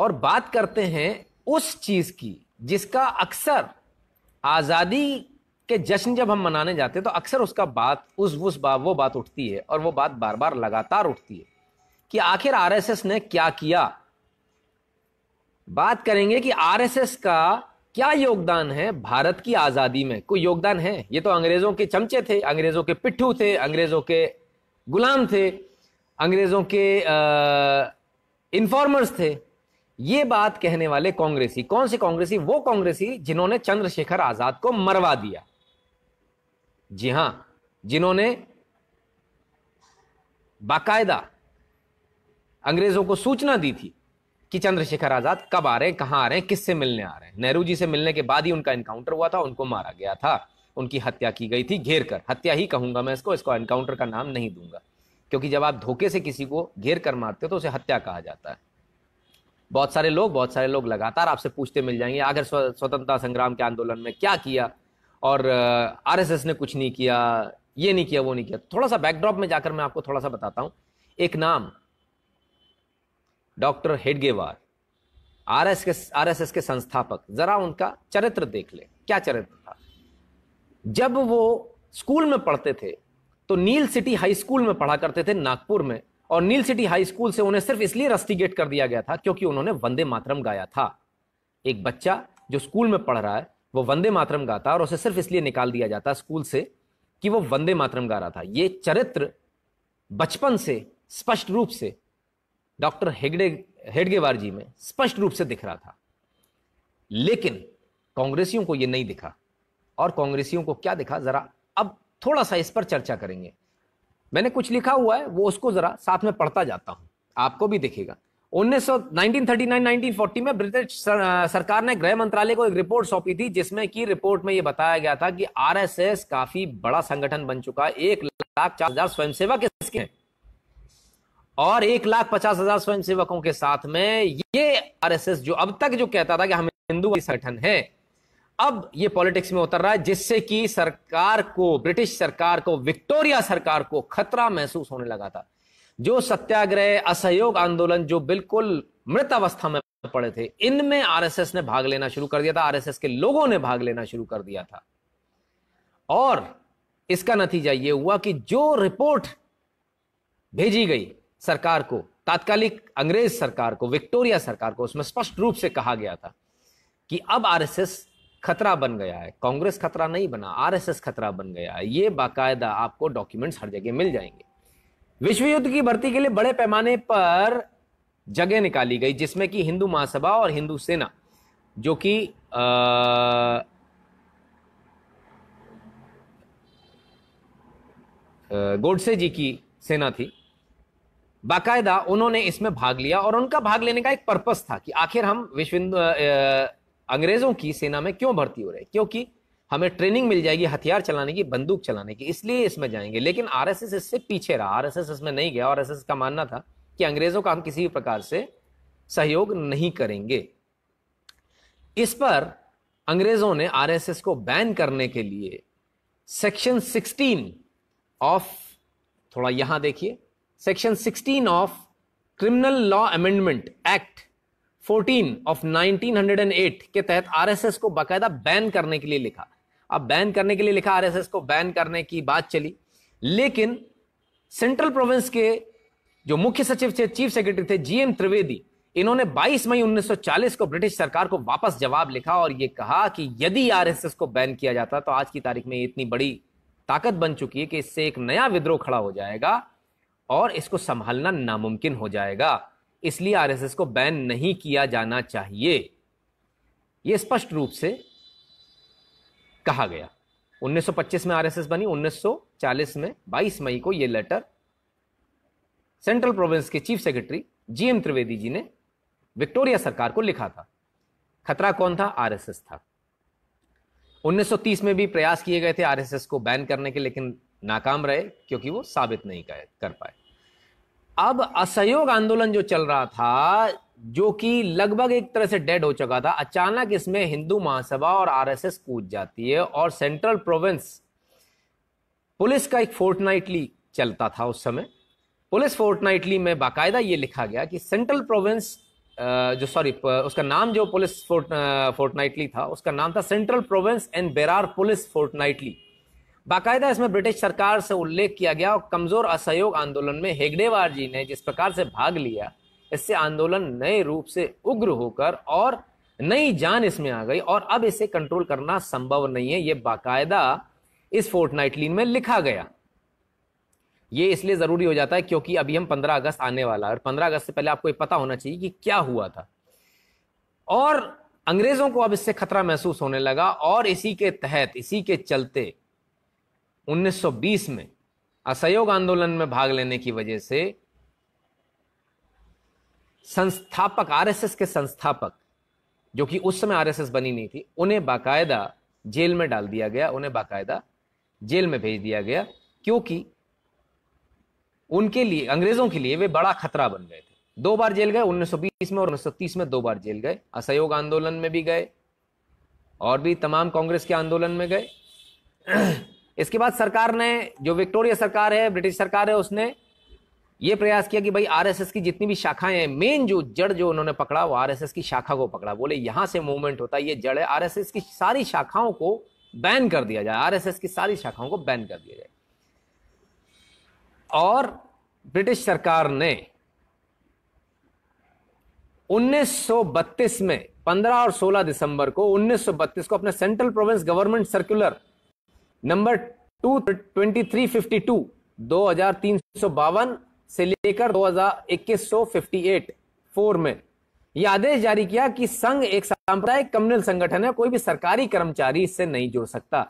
और बात करते हैं उस चीज की जिसका अक्सर आज़ादी के जश्न जब हम मनाने जाते हैं तो अक्सर उसका बात उस उस बात वो बात उठती है और वो बात बार बार लगातार उठती है कि आखिर आरएसएस ने क्या किया बात करेंगे कि आरएसएस का क्या योगदान है भारत की आज़ादी में कोई योगदान है ये तो अंग्रेज़ों के चमचे थे अंग्रेज़ों के पिट्ठू थे अंग्रेज़ों के गुलाम थे अंग्रेज़ों के इन्फॉर्मर्स थे ये बात कहने वाले कांग्रेसी कौन से कांग्रेसी वो कांग्रेसी जिन्होंने चंद्रशेखर आजाद को मरवा दिया जी हां जिन्होंने बाकायदा अंग्रेजों को सूचना दी थी कि चंद्रशेखर आजाद कब आ रहे हैं कहां आ रहे हैं किससे मिलने आ रहे हैं नेहरू जी से मिलने के बाद ही उनका एनकाउंटर हुआ था उनको मारा गया था उनकी हत्या की गई थी घेर कर हत्या ही कहूंगा मैं इसको इसको एनकाउंटर का नाम नहीं दूंगा क्योंकि जब आप धोखे से किसी को घेर कर मारते हो तो उसे हत्या कहा जाता है बहुत सारे लोग बहुत सारे लोग लगातार आपसे पूछते मिल जाएंगे आखिर स्वतंत्रता संग्राम के आंदोलन में क्या किया और आर ने कुछ नहीं किया ये नहीं किया वो नहीं किया थोड़ा सा बैकड्रॉप में जाकर मैं आपको थोड़ा सा बताता हूं एक नाम डॉक्टर हेडगेवार आरएस के आरएसएस के संस्थापक जरा उनका चरित्र देख ले क्या चरित्र था जब वो स्कूल में पढ़ते थे तो नील सिटी हाई स्कूल में पढ़ा करते थे नागपुर में और नील सिटी हाई स्कूल से उन्हें सिर्फ इसलिए रस्टिगेट कर दिया गया था क्योंकि उन्होंने वंदे मातरम गाया था एक बच्चा जो स्कूल में पढ़ रहा है वो वंदे मातरम गाता और उसे सिर्फ इसलिए निकाल दिया जाता स्कूल से कि वो वंदे मातरम गा रहा था ये चरित्र बचपन से स्पष्ट रूप से डॉक्टर हेगड़े हेडगेवार जी में स्पष्ट रूप से दिख रहा था लेकिन कांग्रेसियों को यह नहीं दिखा और कांग्रेसियों को क्या दिखा जरा अब थोड़ा सा इस पर चर्चा करेंगे मैंने कुछ लिखा हुआ है वो उसको जरा साथ में पढ़ता जाता हूँ आपको भी देखेगा उन्नीस सौ में ब्रिटिश सरकार ने गृह मंत्रालय को एक रिपोर्ट सौंपी थी जिसमें की रिपोर्ट में यह बताया गया था कि आरएसएस काफी बड़ा संगठन बन चुका है एक लाख चार हजार स्वयं इसके हैं और एक लाख पचास हजार सेवकों के साथ में ये आरएसएस जो अब तक जो कहता था कि हम हिंदू संगठन है अब ये पॉलिटिक्स में उतर रहा है जिससे कि सरकार को ब्रिटिश सरकार को विक्टोरिया सरकार को खतरा महसूस होने लगा था जो सत्याग्रह असहयोग आंदोलन जो बिल्कुल मृत अवस्था में पड़े थे इनमें आरएसएस ने भाग लेना शुरू कर दिया था आरएसएस के लोगों ने भाग लेना शुरू कर दिया था और इसका नतीजा यह हुआ कि जो रिपोर्ट भेजी गई सरकार को तात्कालिक अंग्रेज सरकार को विक्टोरिया सरकार को उसमें स्पष्ट रूप से कहा गया था कि अब आरएसएस खतरा बन गया है कांग्रेस खतरा नहीं बना आरएसएस खतरा बन गया है ये बाकायदा आपको डॉक्यूमेंट्स हर जगह मिल जाएंगे विश्व युद्ध की भर्ती के लिए बड़े पैमाने पर जगह निकाली गई जिसमें कि हिंदू महासभा और हिंदू सेना जो कि गोडसे जी की सेना थी बाकायदा उन्होंने इसमें भाग लिया और उनका भाग लेने का एक पर्पस था कि आखिर हम विश्व अंग्रेजों की सेना में क्यों भर्ती हो रहे हैं क्योंकि हमें ट्रेनिंग मिल जाएगी हथियार चलाने की बंदूक चलाने की इसलिए इसमें जाएंगे लेकिन आर इससे पीछे रहा आर इसमें नहीं गया आरएसएस का मानना था कि अंग्रेजों का हम किसी भी प्रकार से सहयोग नहीं करेंगे इस पर अंग्रेजों ने आर को बैन करने के लिए सेक्शन 16 ऑफ थोड़ा यहां देखिए section 16 of criminal law amendment act 14 of 1908 के तहत आरएसएस को बकायदा बैन करने के लिए लिखा अब बैन करने के लिए लिखा आरएसएस को बैन करने की बात चली लेकिन सेंट्रल प्रोविंस के जो मुख्य सचिव थे चीफ सेक्रेटरी थे जीएम त्रिवेदी इन्होंने 22 मई 1940 को ब्रिटिश सरकार को वापस जवाब लिखा और यह कहा कि यदि आरएसएस को बैन किया जाता तो आज की तारीख में इतनी बड़ी ताकत बन चुकी है कि इससे एक नया विद्रोह खड़ा हो जाएगा और इसको संभालना नामुमकिन हो जाएगा इसलिए आरएसएस को बैन नहीं किया जाना चाहिए यह स्पष्ट रूप से कहा गया 1925 में आरएसएस बनी 1940 में 22 मई को यह लेटर सेंट्रल प्रोविंस के chief secretary GM Trivedi ji ने विक्टोरिया सरकार को लिखा था खतरा कौन था आरएसएस था 1930 में भी प्रयास किए गए थे आरएसएस को बैन करने के लेकिन नाकाम रहे क्योंकि वो साबित नहीं कर पाए अब असहयोग आंदोलन जो चल रहा था जो कि लगभग एक तरह से डेड हो चुका था अचानक इसमें हिंदू महासभा और आरएसएस कूद जाती है और सेंट्रल प्रोविंस पुलिस का एक फोर्टनाइटली चलता था उस समय पुलिस फोर्टनाइटली में बाकायदा ये लिखा गया कि सेंट्रल प्रोविंस जो सॉरी उसका नाम जो पुलिस फोर्ट फोर्टनाइटली था उसका नाम था Central Province and Berar police fortnightly बाकायदा इसमें ब्रिटिश सरकार से उल्लेख किया गया और कमजोर असहयोग आंदोलन में हेगड़ेवार जी ने जिस प्रकार से भाग लिया इससे आंदोलन नए रूप से उग्र होकर और नई जान इसमें आ गई और अब इसे कंट्रोल करना संभव नहीं है ये बाकायदा इस फोर्टनाइटली में लिखा गया ये इसलिए जरूरी हो जाता है क्योंकि अभी हम 15 अगस्त आने वाला है और 15 अगस्त से पहले आपको पता होना चाहिए कि क्या हुआ था और अंग्रेजों को अब इससे खतरा महसूस होने लगा और इसी के तहत इसी के चलते 1920 में असहयोग आंदोलन में भाग लेने की वजह से संस्थापक आरएसएस के संस्थापक जो कि उस समय आरएसएस बनी नहीं थी उन्हें बाकायदा जेल में डाल दिया गया उन्हें बाकायदा जेल में भेज दिया गया क्योंकि उनके लिए अंग्रेजों के लिए वे बड़ा खतरा बन गए थे दो बार जेल गए 1920 में और 1930 में दो बार जेल गए असहयोग आंदोलन में भी गए और भी तमाम कांग्रेस के आंदोलन में गए इसके बाद सरकार ने जो विक्टोरिया सरकार है ब्रिटिश सरकार है उसने ये प्रयास किया कि भाई आरएसएस की जितनी भी शाखाएं हैं मेन जो जड़ जो उन्होंने पकड़ा वो आरएसएस की शाखा को पकड़ा बोले यहां से मूवमेंट होता है ये जड़ है आरएसएस की सारी शाखाओं को बैन कर दिया जाए आरएसएस की सारी शाखाओं को बैन कर दिया जाए और ब्रिटिश सरकार ने 1932 में 15 और 16 दिसंबर को 1932 को अपने Central Province government circular number two twenty three fifty two दो हजार तीन सौ बावन से लेकर दो हजार इक्कीस सौ फिफ्टी एट फोर में यह आदेश जारी किया कि संघ एक सांप्रदायिक कम्युनल संगठन है कोई भी सरकारी कर्मचारी इससे नहीं जुड़ सकता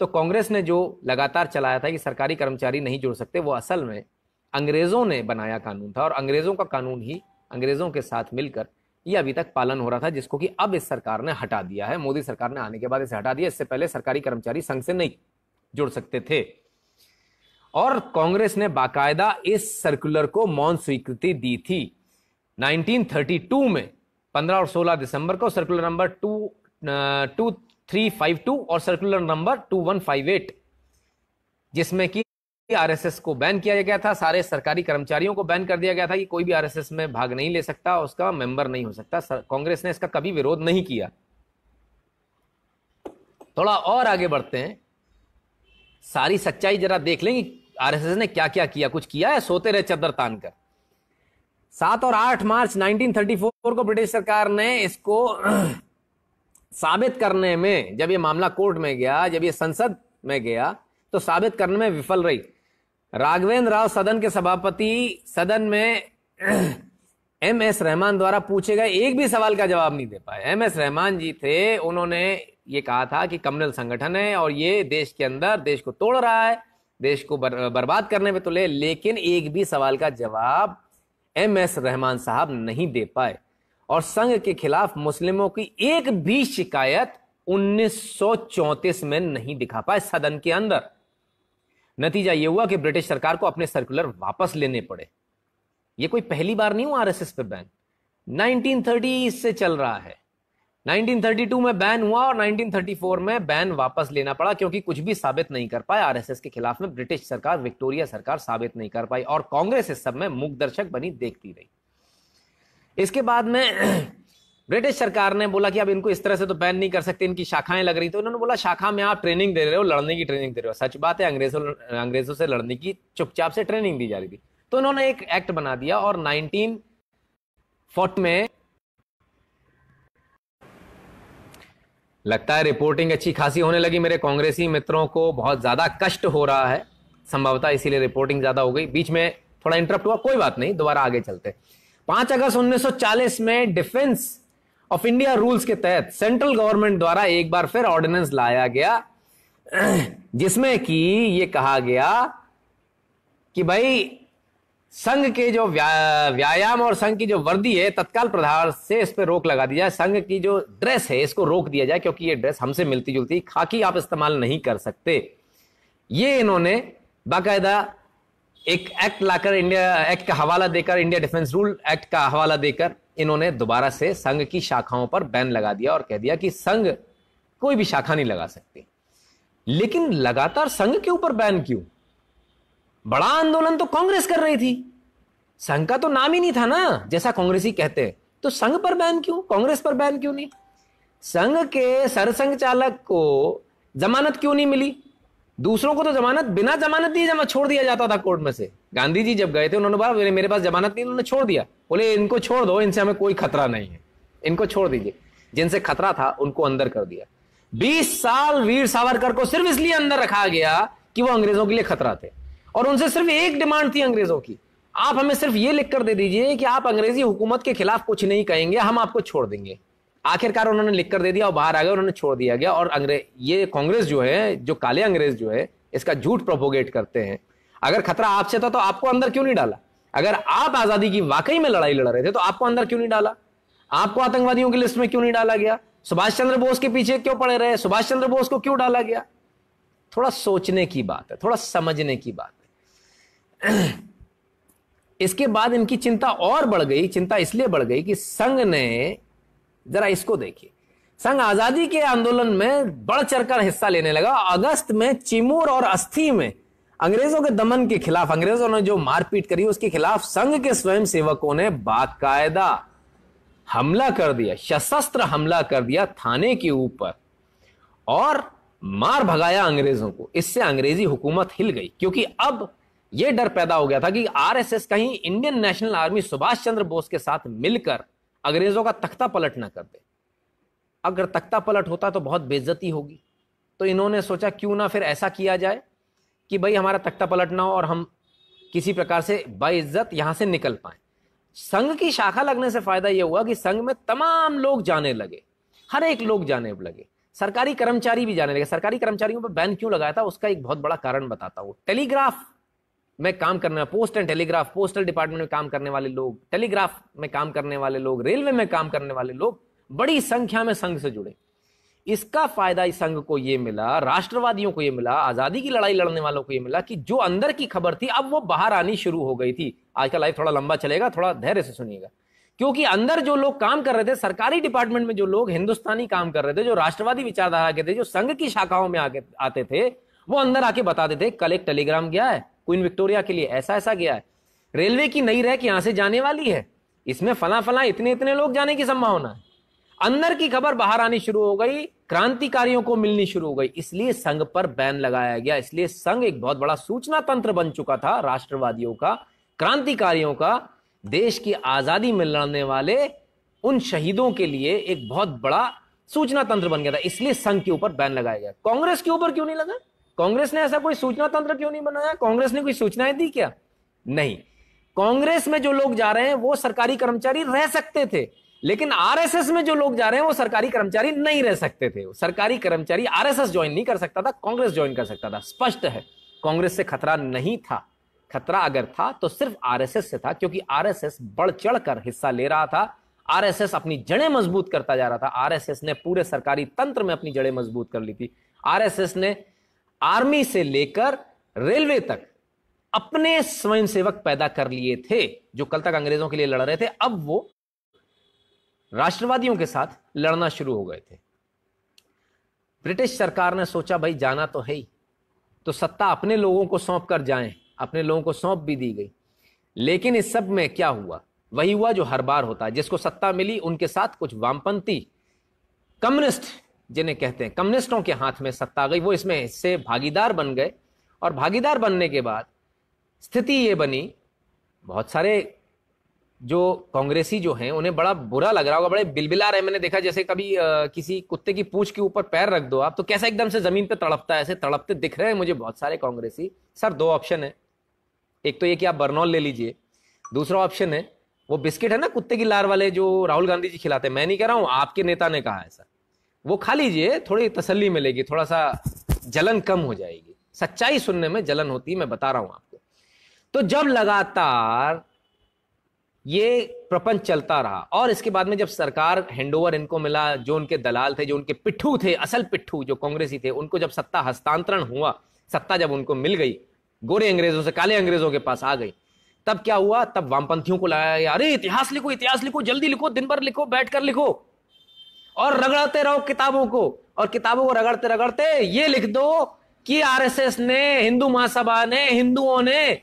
तो कांग्रेस ने जो लगातार चलाया था कि सरकारी कर्मचारी नहीं जुड़ सकते वो असल में अंग्रेजों ने बनाया कानून था और अंग्रेजों का कानून ही अंग्रेजों के साथ मिलकर ये अभी तक पालन हो रहा था जिसको कि अब इस सरकार ने हटा दिया है मोदी सरकार ने आने के बाद इसे हटा दिया इससे पहले सरकारी कर्मचारी संघ से नहीं जुड़ सकते थे और कांग्रेस ने बाकायदा इस सर्कुलर को मौन स्वीकृति दी थी 1932 में 15 और 16 दिसंबर को circular number two two three five two और circular number two one five eight जिसमें कि आरएसएस को बैन किया गया था सारे सरकारी कर्मचारियों को बैन कर दिया गया था कि कोई भी आरएसएस में भाग नहीं ले सकता उसका मेंबर नहीं हो सकता कांग्रेस ने इसका कभी विरोध नहीं किया थोड़ा और आगे बढ़ते हैं सारी सच्चाई जरा देख लेंगे आरएसएस ने क्या क्या किया कुछ किया है सोते रहे चदर तान कर सात और आठ मार्च 1934 को ब्रिटिश सरकार ने इसको साबित करने में जब ये मामला कोर्ट में गया जब ये संसद में गया तो साबित करने में विफल रही राघवेंद्र राव सदन के सभापति सदन में एम एस रहमान द्वारा पूछे गए एक भी सवाल का जवाब नहीं दे पाए एम एस रहमान जी थे उन्होंने ये कहा था कि कम्युनल संगठन है और ये देश के अंदर देश को तोड़ रहा है देश को बर, बर्बाद करने में तो ले, लेकिन एक भी सवाल का जवाब एम एस रहमान साहब नहीं दे पाए और संघ के खिलाफ मुस्लिमों की एक भी शिकायत 1934 में नहीं दिखा पाए सदन के अंदर नतीजा यह हुआ कि ब्रिटिश सरकार को अपने सर्कुलर वापस लेने पड़े यह कोई पहली बार नहीं हुआ आरएसएस पे बैन 1930 से चल रहा है 1932 में बैन हुआ और 1934 में बैन वापस लेना पड़ा क्योंकि कुछ भी साबित नहीं कर पाए आरएसएस के खिलाफ में ब्रिटिश सरकार विक्टोरिया सरकार साबित नहीं कर पाई और कांग्रेस इस सब में मुख दर्शक बनी देखती रही इसके बाद में ब्रिटिश सरकार ने बोला कि अब इनको इस तरह से तो बैन नहीं कर सकते इनकी शाखाएं लग रही तो इन्होंने बोला शाखा में आप ट्रेनिंग दे रहे हो लड़ने की ट्रेनिंग दे रहे हो सच बात है अंग्रेजों अंग्रेजों से लड़ने की चुपचाप से ट्रेनिंग दी जा रही थी तो उन्होंने एक एक्ट बना दिया और नाइनटीन में लगता है रिपोर्टिंग अच्छी खासी होने लगी मेरे कांग्रेसी मित्रों को बहुत ज़्यादा कष्ट हो रहा है संभवतः इसीलिए रिपोर्टिंग ज़्यादा हो गई बीच में थोड़ा इंटरप्ट हुआ कोई बात नहीं दोबारा आगे चलते पांच अगस्त 1940 में डिफेंस ऑफ इंडिया रूल्स के तहत सेंट्रल गवर्नमेंट द्वारा एक बार फिर ऑर्डिनेंस लाया गया जिसमें कि यह कहा गया कि भाई संघ के जो व्या, व्यायाम और संघ की जो वर्दी है तत्काल प्रधान से इस पर रोक लगा दी जाए संघ की जो ड्रेस है इसको रोक दिया जाए क्योंकि ये ड्रेस हमसे मिलती जुलती खाकी आप इस्तेमाल नहीं कर सकते ये इन्होंने बाकायदा एक एक्ट लाकर इंडिया एक्ट का हवाला देकर इंडिया डिफेंस रूल एक्ट का हवाला देकर इन्होंने दोबारा से संघ की शाखाओं पर बैन लगा दिया और कह दिया कि संघ कोई भी शाखा नहीं लगा सकती लेकिन लगातार संघ के ऊपर बैन क्यों बड़ा आंदोलन तो कांग्रेस कर रही थी संघ का तो नाम ही नहीं था ना जैसा कांग्रेस ही कहते तो संघ पर बैन क्यों कांग्रेस पर बैन क्यों नहीं संघ के सरसंघ चालक को जमानत क्यों नहीं मिली दूसरों को तो जमानत बिना जमानत दिए जमा छोड़ दिया जाता था कोर्ट में से गांधी जी जब गए थे उन्होंने बोला मेरे पास जमानत नहीं उन्होंने छोड़ दिया बोले इनको छोड़ दो इनसे हमें कोई खतरा नहीं है इनको छोड़ दीजिए जिनसे खतरा था उनको अंदर कर दिया 20 साल वीर सावरकर को सिर्फ इसलिए अंदर रखा गया कि वो अंग्रेजों के लिए खतरा थे और उनसे सिर्फ एक डिमांड थी अंग्रेजों की आप हमें सिर्फ ये लिख कर दे दीजिए कि आप अंग्रेजी हुकूमत के खिलाफ कुछ नहीं कहेंगे हम आपको छोड़ देंगे आखिरकार उन्होंने लिख कर दे दिया और बाहर आ गए उन्होंने छोड़ दिया गया और अंग्रेज ये कांग्रेस जो है जो काले अंग्रेज जो है इसका झूठ प्रोपोगेट करते हैं अगर खतरा आपसे था तो आपको अंदर क्यों नहीं डाला अगर आप आजादी की वाकई में लड़ाई लड़ रहे थे तो आपको अंदर क्यों नहीं डाला आपको आतंकवादियों की लिस्ट में क्यों नहीं डाला गया सुभाष चंद्र बोस के पीछे क्यों पड़े रहे सुभाष चंद्र बोस को क्यों डाला गया थोड़ा सोचने की बात है थोड़ा समझने की बात इसके बाद इनकी चिंता और बढ़ गई चिंता इसलिए बढ़ गई कि संघ ने जरा इसको देखिए संघ आजादी के आंदोलन में बढ़ चढ़कर हिस्सा लेने लगा अगस्त में चिमूर और अस्थि में अंग्रेजों के दमन के खिलाफ अंग्रेजों ने जो मारपीट करी उसके खिलाफ संघ के स्वयं सेवकों ने बाकायदा हमला कर दिया सशस्त्र हमला कर दिया थाने के ऊपर और मार भगाया अंग्रेजों को इससे अंग्रेजी हुकूमत हिल गई क्योंकि अब यह डर पैदा हो गया था कि आरएसएस कहीं इंडियन नेशनल आर्मी सुभाष चंद्र बोस के साथ मिलकर अंग्रेजों का तख्ता पलट ना कर दे अगर तख्ता पलट होता तो बहुत बेजती होगी तो इन्होंने सोचा क्यों ना फिर ऐसा किया जाए कि भाई हमारा तख्ता पलट ना हो और हम किसी प्रकार से बाइज्जत यहां से निकल पाए संघ की शाखा लगने से फायदा यह हुआ कि संघ में तमाम लोग जाने लगे हर एक लोग जाने लगे सरकारी कर्मचारी भी जाने लगे सरकारी कर्मचारियों पर बैन क्यों लगाया था उसका एक बहुत बड़ा कारण बताता हूँ टेलीग्राफ में काम करने post and telegraph postal department में काम करने वाले लोग टेलीग्राफ में काम करने वाले लोग रेलवे में काम करने वाले लोग बड़ी संख्या में संघ से जुड़े इसका फायदा इस संघ को यह मिला राष्ट्रवादियों को यह मिला आजादी की लड़ाई लड़ने वालों को यह मिला कि जो अंदर की खबर थी अब वो बाहर आनी शुरू हो गई थी आज का लाइफ थोड़ा लंबा चलेगा थोड़ा धैर्य से सुनिएगा क्योंकि अंदर जो लोग काम कर रहे थे सरकारी डिपार्टमेंट में जो लोग हिंदुस्तानी काम कर रहे थे जो राष्ट्रवादी विचारधारा के थे जो संघ की शाखाओं में आते थे वो अंदर आके बताते थे कल एक टेलीग्राम गया है क्वीन विक्टोरिया के लिए ऐसा ऐसा गया है रेलवे की नई रैक यहां से जाने वाली है इसमें फला फला इतने इतने लोग जाने की संभावना है अंदर की खबर बाहर आनी शुरू हो गई क्रांतिकारियों को मिलनी शुरू हो गई इसलिए संघ पर बैन लगाया गया इसलिए संघ एक बहुत बड़ा सूचना तंत्र बन चुका था राष्ट्रवादियों का क्रांतिकारियों का देश की आजादी में लड़ने वाले उन शहीदों के लिए एक बहुत बड़ा सूचना तंत्र बन गया था इसलिए संघ के ऊपर बैन लगाया गया कांग्रेस के ऊपर क्यों नहीं लगा कांग्रेस ने ऐसा कोई सूचना तंत्र क्यों नहीं बनाया कांग्रेस ने कोई सूचनाएं दी क्या नहीं कांग्रेस में जो लोग जा रहे हैं वो सरकारी कर्मचारी रह सकते थे लेकिन आरएसएस में जो लोग जा रहे हैं वो सरकारी कर्मचारी नहीं रह सकते थे सरकारी कर्मचारी आरएसएस ज्वाइन नहीं कर सकता था कांग्रेस ज्वाइन कर सकता था स्पष्ट है कांग्रेस से खतरा नहीं था खतरा अगर था तो सिर्फ आरएसएस से था क्योंकि आरएसएस बढ़ चढ़कर हिस्सा ले रहा था आरएसएस अपनी जड़ें मजबूत करता जा रहा था आरएसएस ने पूरे सरकारी तंत्र में अपनी जड़ें मजबूत कर ली थी आरएसएस ने आर्मी से लेकर रेलवे तक अपने स्वयंसेवक पैदा कर लिए थे जो कल तक अंग्रेजों के लिए लड़ रहे थे अब वो राष्ट्रवादियों के साथ लड़ना शुरू हो गए थे ब्रिटिश सरकार ने सोचा भाई जाना तो है ही तो सत्ता अपने लोगों को सौंप कर जाए अपने लोगों को सौंप भी दी गई लेकिन इस सब में क्या हुआ वही हुआ जो हर बार होता है जिसको सत्ता मिली उनके साथ कुछ वामपंथी कम्युनिस्ट जिन्हें कहते हैं कम्युनिस्टों के हाथ में सत्ता गई वो इसमें हिस्से भागीदार बन गए और भागीदार बनने के बाद स्थिति ये बनी बहुत सारे जो कांग्रेसी जो हैं उन्हें बड़ा बुरा लग रहा होगा बड़े बिलबिला रहे मैंने देखा जैसे कभी आ, किसी कुत्ते की पूछ के ऊपर पैर रख दो आप तो कैसा एकदम से जमीन पे तड़पता है ऐसे तड़पते दिख रहे हैं मुझे बहुत सारे कांग्रेसी सर दो ऑप्शन है एक तो ये कि आप बर्नौल ले लीजिए दूसरा ऑप्शन है वो बिस्किट है ना कुत्ते की लार वाले जो राहुल गांधी जी खिलाते हैं मैं नहीं कह रहा हूँ आपके नेता ने कहा है सर वो खा लीजिए थोड़ी तसल्ली मिलेगी थोड़ा सा जलन कम हो जाएगी सच्चाई सुनने में जलन होती है मैं बता रहा हूं आपको तो जब लगातार ये प्रपंच चलता रहा और इसके बाद में जब सरकार हैंडओवर इनको मिला जो उनके दलाल थे जो उनके पिट्ठू थे असल पिट्ठू जो कांग्रेसी थे उनको जब सत्ता हस्तांतरण हुआ सत्ता जब उनको मिल गई गोरे अंग्रेजों से काले अंग्रेजों के पास आ गई तब क्या हुआ तब वामपंथियों को लाया अरे इतिहास लिखो इतिहास लिखो जल्दी लिखो दिन भर लिखो बैठ कर लिखो और रगड़ते रहो किताबों को और किताबों को रगड़ते रगड़ते ये लिख दो कि आरएसएस ने हिंदू महासभा ने हिंदुओं ने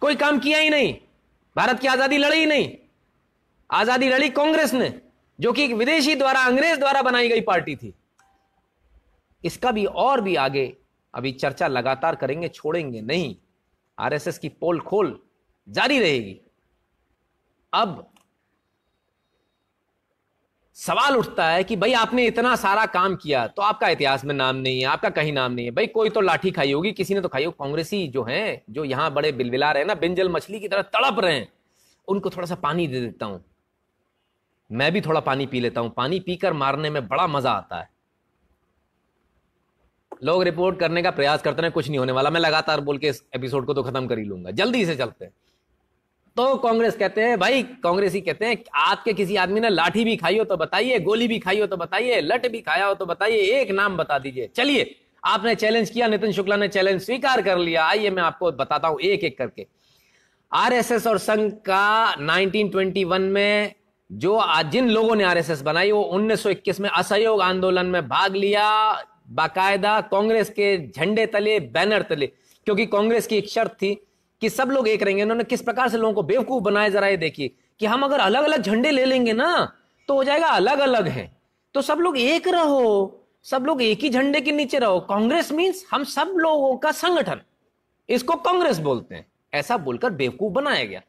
कोई काम किया ही नहीं भारत की आजादी लड़ी ही नहीं आजादी लड़ी कांग्रेस ने जो कि विदेशी द्वारा अंग्रेज द्वारा बनाई गई पार्टी थी इसका भी और भी आगे अभी चर्चा लगातार करेंगे छोड़ेंगे नहीं आरएसएस की पोल खोल जारी रहेगी अब सवाल उठता है कि भाई आपने इतना सारा काम किया तो आपका इतिहास में नाम नहीं है आपका कहीं नाम नहीं है भाई कोई तो लाठी खाई होगी किसी ने तो खाई होगी कांग्रेसी जो हैं जो यहां बड़े बिलबिला रहे ना बिंजल मछली की तरह तड़प रहे हैं उनको थोड़ा सा पानी दे देता हूं मैं भी थोड़ा पानी पी लेता हूं पानी पीकर मारने में बड़ा मजा आता है लोग रिपोर्ट करने का प्रयास करते हैं कुछ नहीं होने वाला मैं लगातार बोल के इस एपिसोड को तो खत्म कर ही लूंगा जल्दी से चलते हैं तो कांग्रेस कहते हैं भाई कांग्रेस ही कहते हैं आपके किसी आदमी ने लाठी भी खाई हो तो बताइए गोली भी खाई हो तो बताइए लट भी खाया हो तो बताइए एक नाम बता दीजिए चलिए आपने चैलेंज किया नितिन शुक्ला ने चैलेंज स्वीकार कर लिया आइए मैं आपको बताता हूं एक एक करके आरएसएस और संघ का 1921 में जो जिन लोगों ने आरएसएस बनाई वो 1921 में असहयोग आंदोलन में भाग लिया बाकायदा कांग्रेस के झंडे तले बैनर तले क्योंकि कांग्रेस की एक शर्त थी कि सब लोग एक रहेंगे उन्होंने किस प्रकार से लोगों को बेवकूफ बनाया जरा ये देखिए कि हम अगर अलग अलग झंडे ले लेंगे ना तो हो जाएगा अलग अलग है तो सब लोग एक रहो सब लोग एक ही झंडे के नीचे रहो कांग्रेस मीन्स हम सब लोगों का संगठन इसको कांग्रेस बोलते हैं ऐसा बोलकर बेवकूफ बनाया गया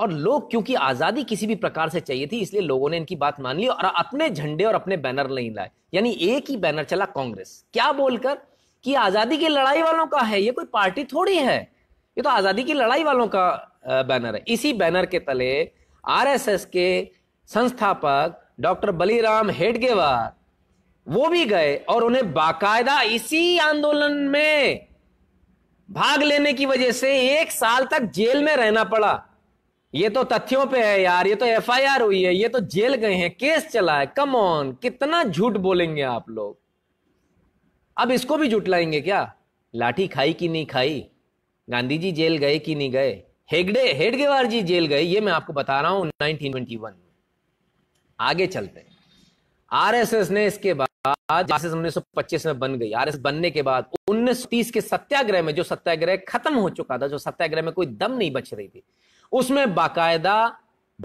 और लोग क्योंकि आजादी किसी भी प्रकार से चाहिए थी इसलिए लोगों ने इनकी बात मान ली और अपने झंडे और अपने बैनर नहीं लाए यानी एक ही बैनर चला कांग्रेस क्या बोलकर कि आजादी की लड़ाई वालों का है ये कोई पार्टी थोड़ी है ये तो आज़ादी की लड़ाई वालों का बैनर है इसी बैनर के तले आरएसएस के संस्थापक डॉक्टर बलिराम हेडगेवार वो भी गए और उन्हें बाकायदा इसी आंदोलन में भाग लेने की वजह से एक साल तक जेल में रहना पड़ा ये तो तथ्यों पे है यार ये तो एफआईआर हुई है ये तो जेल गए हैं केस चला है कम ऑन कितना झूठ बोलेंगे आप लोग अब इसको भी लाएंगे क्या लाठी खाई कि नहीं खाई गांधी जी जेल गए कि नहीं गए हेगड़े हेडगेवार जी जेल गए ये मैं आपको बता रहा हूं 1921 में आगे चलते आरएसएस ने इसके बाद आरएसएस उन्नीस सौ पच्चीस में बन गई आरएसएस बनने के बाद 1930 के सत्याग्रह में जो सत्याग्रह खत्म हो चुका था जो सत्याग्रह में कोई दम नहीं बच रही थी उसमें बाकायदा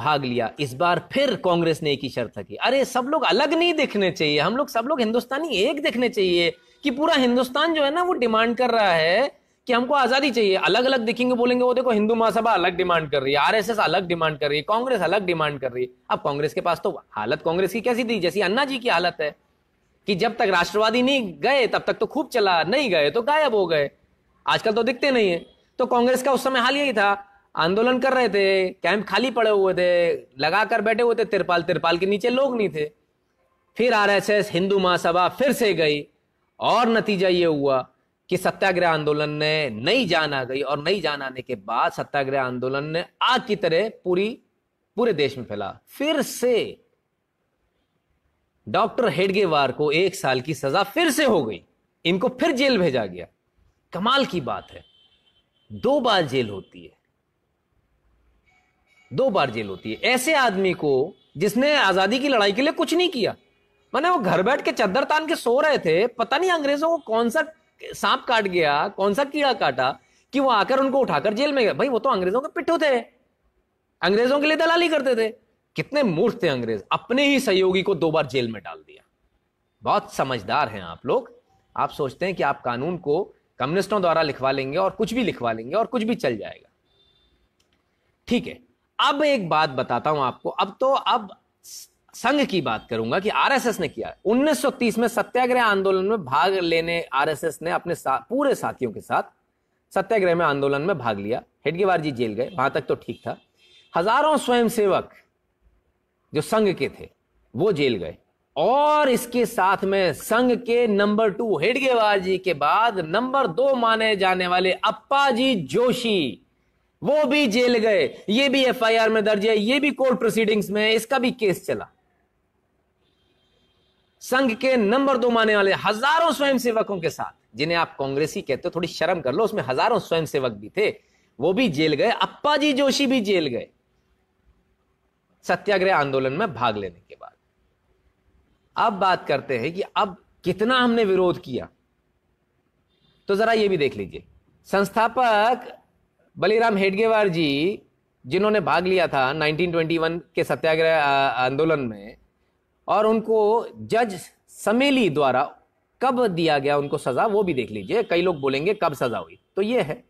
भाग लिया इस बार फिर कांग्रेस ने एक ही शर्त की अरे सब लोग अलग नहीं दिखने चाहिए हम लोग सब लोग हिंदुस्तानी एक दिखने चाहिए कि पूरा हिंदुस्तान जो है ना वो डिमांड कर रहा है कि हमको आजादी चाहिए अलग अलग दिखेंगे बोलेंगे वो देखो हिंदू महासभा अलग डिमांड कर रही है आरएसएस अलग डिमांड कर रही है कांग्रेस अलग डिमांड कर रही है अब कांग्रेस के पास तो हालत कांग्रेस की कैसी थी जैसी अन्ना जी की हालत है कि जब तक राष्ट्रवादी नहीं गए तब तक तो खूब चला नहीं गए तो गायब हो गए आजकल तो दिखते नहीं है तो कांग्रेस का उस समय हाल यही था आंदोलन कर रहे थे कैंप खाली पड़े हुए थे लगाकर बैठे हुए थे तिरपाल तिरपाल के नीचे लोग नहीं थे फिर आरएसएस हिंदू महासभा फिर से गई और नतीजा ये हुआ कि सत्याग्रह आंदोलन ने नई जान आ गई और नई जान आने के बाद सत्याग्रह आंदोलन ने आग की तरह पूरी पूरे देश में फैला फिर से डॉक्टर हेडगेवार को एक साल की सजा फिर से हो गई इनको फिर जेल भेजा गया कमाल की बात है दो बार जेल होती है दो बार जेल होती है ऐसे आदमी को जिसने आजादी की लड़ाई के लिए कुछ नहीं किया मैंने वो घर बैठ के चद्दर तान के सो रहे थे पता नहीं अंग्रेजों को कौन सा सांप काट गया कौन सा कीड़ा काटा कि वो आकर उनको उठाकर जेल में गया भाई वो तो अंग्रेजों के पिट्ठू थे अंग्रेजों के लिए दलाली करते थे कितने मूर्ख थे अंग्रेज अपने ही सहयोगी को दो बार जेल में डाल दिया बहुत समझदार हैं आप लोग आप सोचते हैं कि आप कानून को कम्युनिस्टों द्वारा लिखवा लेंगे और कुछ भी लिखवा लेंगे और कुछ भी चल जाएगा ठीक है अब एक बात बताता हूं आपको अब तो अब संघ की बात करूंगा कि आरएसएस ने किया 1930 में सत्याग्रह आंदोलन में भाग लेने आरएसएस ने अपने सा, पूरे साथियों के साथ सत्याग्रह में आंदोलन में भाग लिया हेडगेवार जी जेल गए वहां तक तो ठीक था हजारों स्वयंसेवक जो संघ के थे वो जेल गए और इसके साथ में संघ के नंबर टू हेडगेवार जी के बाद नंबर दो माने जाने वाले अप्पा जी जोशी वो भी जेल गए ये भी एफआईआर में दर्ज है ये भी कोर्ट प्रोसीडिंग्स में इसका भी केस चला संघ के नंबर दो माने वाले हजारों स्वयंसेवकों के साथ जिन्हें आप कांग्रेसी कहते हो थोड़ी शर्म कर लो उसमें हजारों स्वयंसेवक भी थे वो भी जेल गए अप्पा जी जोशी भी जेल गए सत्याग्रह आंदोलन में भाग लेने के बाद अब बात करते हैं कि अब कितना हमने विरोध किया तो जरा यह भी देख लीजिए संस्थापक बलिराम हेडगेवार जी जिन्होंने भाग लिया था 1921 के सत्याग्रह आंदोलन में और उनको जज समेली द्वारा कब दिया गया उनको सजा वो भी देख लीजिए कई लोग बोलेंगे कब सजा हुई तो ये है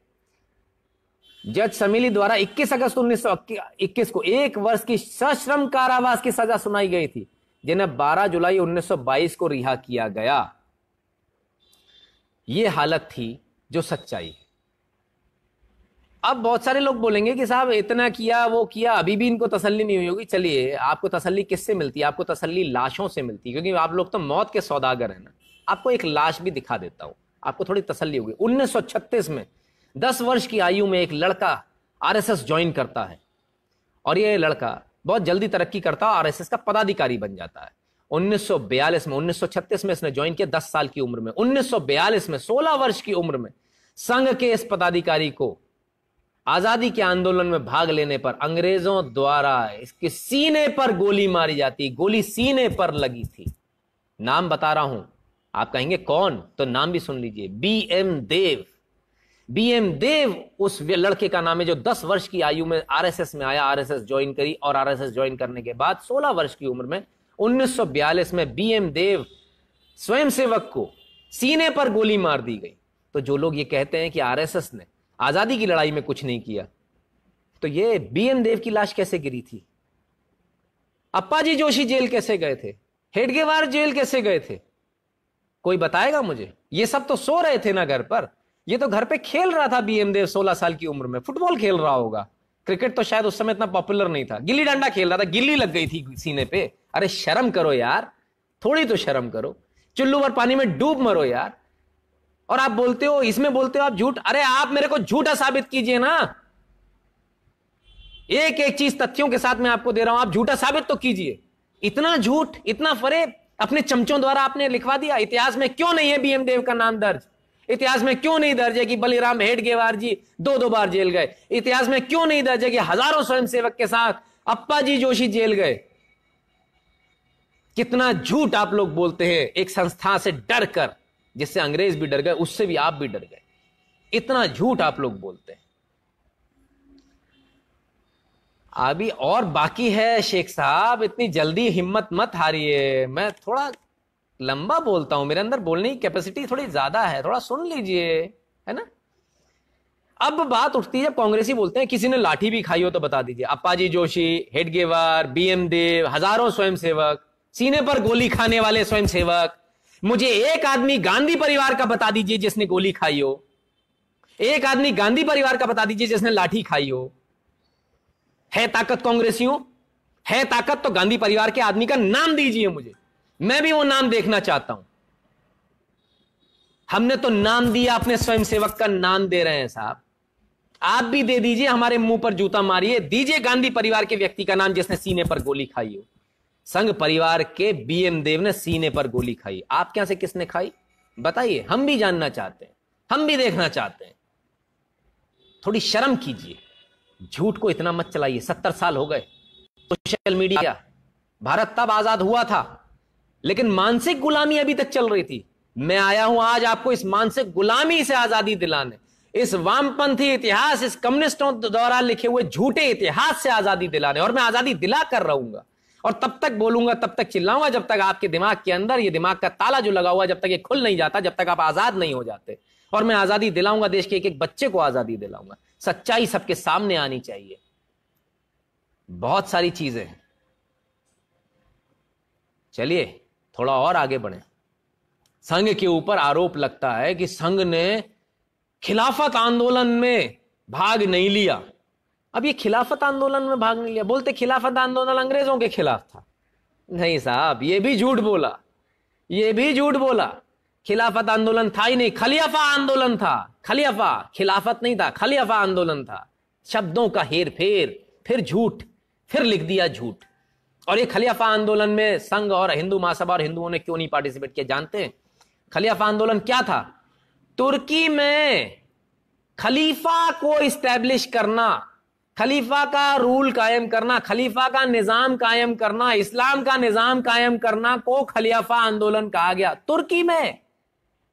जज समेली द्वारा 21 अगस्त इक्कीस को एक वर्ष की सश्रम कारावास की सजा सुनाई गई थी जिन्हें 12 जुलाई 1922 को रिहा किया गया ये हालत थी जो सच्चाई है अब बहुत सारे लोग बोलेंगे कि साहब इतना किया वो किया अभी भी इनको तसल्ली नहीं हुई होगी चलिए आपको तसल्ली किससे मिलती है आपको तसल्ली लाशों से मिलती है क्योंकि आप लोग तो मौत के सौदागर हैं ना आपको एक लाश भी दिखा देता हूँ आपको थोड़ी तसल्ली होगी उन्नीस में दस वर्ष की आयु में एक लड़का आर ज्वाइन करता है और ये लड़का बहुत जल्दी तरक्की करता है आर एस का पदाधिकारी बन जाता है 1942 में 1936 में इसने ज्वाइन किया 10 साल की उम्र में 1942 में 16 वर्ष की उम्र में संघ के इस पदाधिकारी को आजादी के आंदोलन में भाग लेने पर अंग्रेजों द्वारा इसके सीने पर गोली मारी जाती गोली सीने पर लगी थी नाम बता रहा हूं आप कहेंगे कौन तो नाम भी सुन लीजिए B M Deo B M Deo उस लड़के का नाम है जो 10 वर्ष की आयु में आरएसएस में आया आरएसएस ज्वाइन करी और आरएसएस ज्वाइन करने के बाद 16 वर्ष की उम्र में 1942 में बी एम देव सेवक को सीने पर गोली मार दी गई तो जो लोग ये कहते हैं कि आरएसएस ने आज़ादी की लड़ाई में कुछ नहीं किया तो ये बी एम देव की लाश कैसे गिरी थी अप्पा जी जोशी जेल कैसे गए थे हेडगेवार जेल कैसे गए थे कोई बताएगा मुझे ये सब तो सो रहे थे ना घर पर ये तो घर पे खेल रहा था बी एम देव सोलह साल की उम्र में फुटबॉल खेल रहा होगा क्रिकेट तो शायद उस समय इतना पॉपुलर नहीं था गिल्ली डंडा खेल रहा था गिल्ली लग गई थी सीने पे अरे शर्म करो यार थोड़ी तो शर्म करो चुल्लू पर पानी में डूब मरो यार और आप बोलते हो इसमें बोलते हो आप झूठ अरे आप मेरे को झूठा साबित कीजिए ना एक एक चीज तथ्यों के साथ मैं आपको दे रहा हूं आप झूठा साबित तो कीजिए इतना झूठ इतना फरेब अपने चमचों द्वारा आपने लिखवा दिया इतिहास में क्यों नहीं है बीएम देव का नाम दर्ज इतिहास में क्यों नहीं दर्ज है कि बलिराम हेडगेवार जी दो दो बार जेल गए इतिहास में क्यों नहीं दर्ज है कि हजारों स्वयंसेवक के साथ अप्पा जी जोशी जेल गए कितना झूठ आप लोग बोलते हैं एक संस्था से डर कर जिससे अंग्रेज भी डर गए उससे भी आप भी डर गए इतना झूठ आप लोग बोलते हैं अभी और बाकी है शेख साहब इतनी जल्दी हिम्मत मत हारिए मैं थोड़ा लंबा बोलता हूं मेरे अंदर बोलने की कैपेसिटी थोड़ी ज्यादा है थोड़ा सुन लीजिए है ना अब बात उठती है कांग्रेसी बोलते हैं किसी ने लाठी भी खाई हो तो बता दीजिए अप्पाजी जोशी हेडगेवार बी एम देव हजारों स्वयंसेवक सीने पर गोली खाने वाले स्वयंसेवक मुझे एक आदमी गांधी परिवार का बता दीजिए जिसने गोली खाई हो एक आदमी गांधी परिवार का बता दीजिए जिसने लाठी खाई हो है ताकत कांग्रेसियों है ताकत तो गांधी परिवार के आदमी का नाम दीजिए मुझे मैं भी वो नाम देखना चाहता हूं हमने तो नाम दिया अपने स्वयंसेवक का नाम दे रहे हैं साहब आप भी दे दीजिए हमारे मुंह पर जूता मारिए दीजिए गांधी परिवार के व्यक्ति का नाम जिसने सीने पर गोली खाई हो संघ परिवार के बी एम देव ने सीने पर गोली खाई आप क्या से किसने खाई बताइए हम भी जानना चाहते हैं हम भी देखना चाहते हैं थोड़ी शर्म कीजिए झूठ को इतना मत चलाइए सत्तर साल हो गए सोशल मीडिया भारत तब आजाद हुआ था लेकिन मानसिक गुलामी अभी तक चल रही थी मैं आया हूं आज आपको इस मानसिक गुलामी से आजादी दिलाने इस वामपंथी इतिहास इस कम्युनिस्टों द्वारा लिखे हुए झूठे इतिहास से आजादी दिलाने और मैं आजादी दिला कर रहूंगा और तब तक बोलूंगा तब तक चिल्लाऊंगा जब तक आपके दिमाग के अंदर ये दिमाग का ताला जो लगा हुआ जब तक ये खुल नहीं जाता जब तक आप आजाद नहीं हो जाते और मैं आजादी दिलाऊंगा देश के एक एक बच्चे को आजादी दिलाऊंगा सच्चाई सबके सामने आनी चाहिए बहुत सारी चीजें हैं चलिए थोड़ा और आगे बढ़े संघ के ऊपर आरोप लगता है कि संघ ने खिलाफत आंदोलन में भाग नहीं लिया अब ये खिलाफत आंदोलन में भाग नहीं लिया बोलते खिलाफत आंदोलन अंग्रेजों के खिलाफ था नहीं साहब ये भी झूठ बोला ये भी झूठ बोला खिलाफत आंदोलन था ही नहीं खलियाफा आंदोलन था खलियाफा खिलाफत नहीं था खलियाफा आंदोलन था शब्दों का हेर फेर फिर झूठ फिर लिख दिया झूठ और ये खलियाफा आंदोलन में संघ और हिंदू महासभा और हिंदुओं ने क्यों नहीं पार्टिसिपेट किया जानते हैं खलियाफा आंदोलन क्या था तुर्की में खलीफा को इस्टेब्लिश करना खलीफा का रूल कायम करना खलीफा का निजाम कायम करना इस्लाम का निजाम कायम करना को खलीफा आंदोलन कहा गया तुर्की में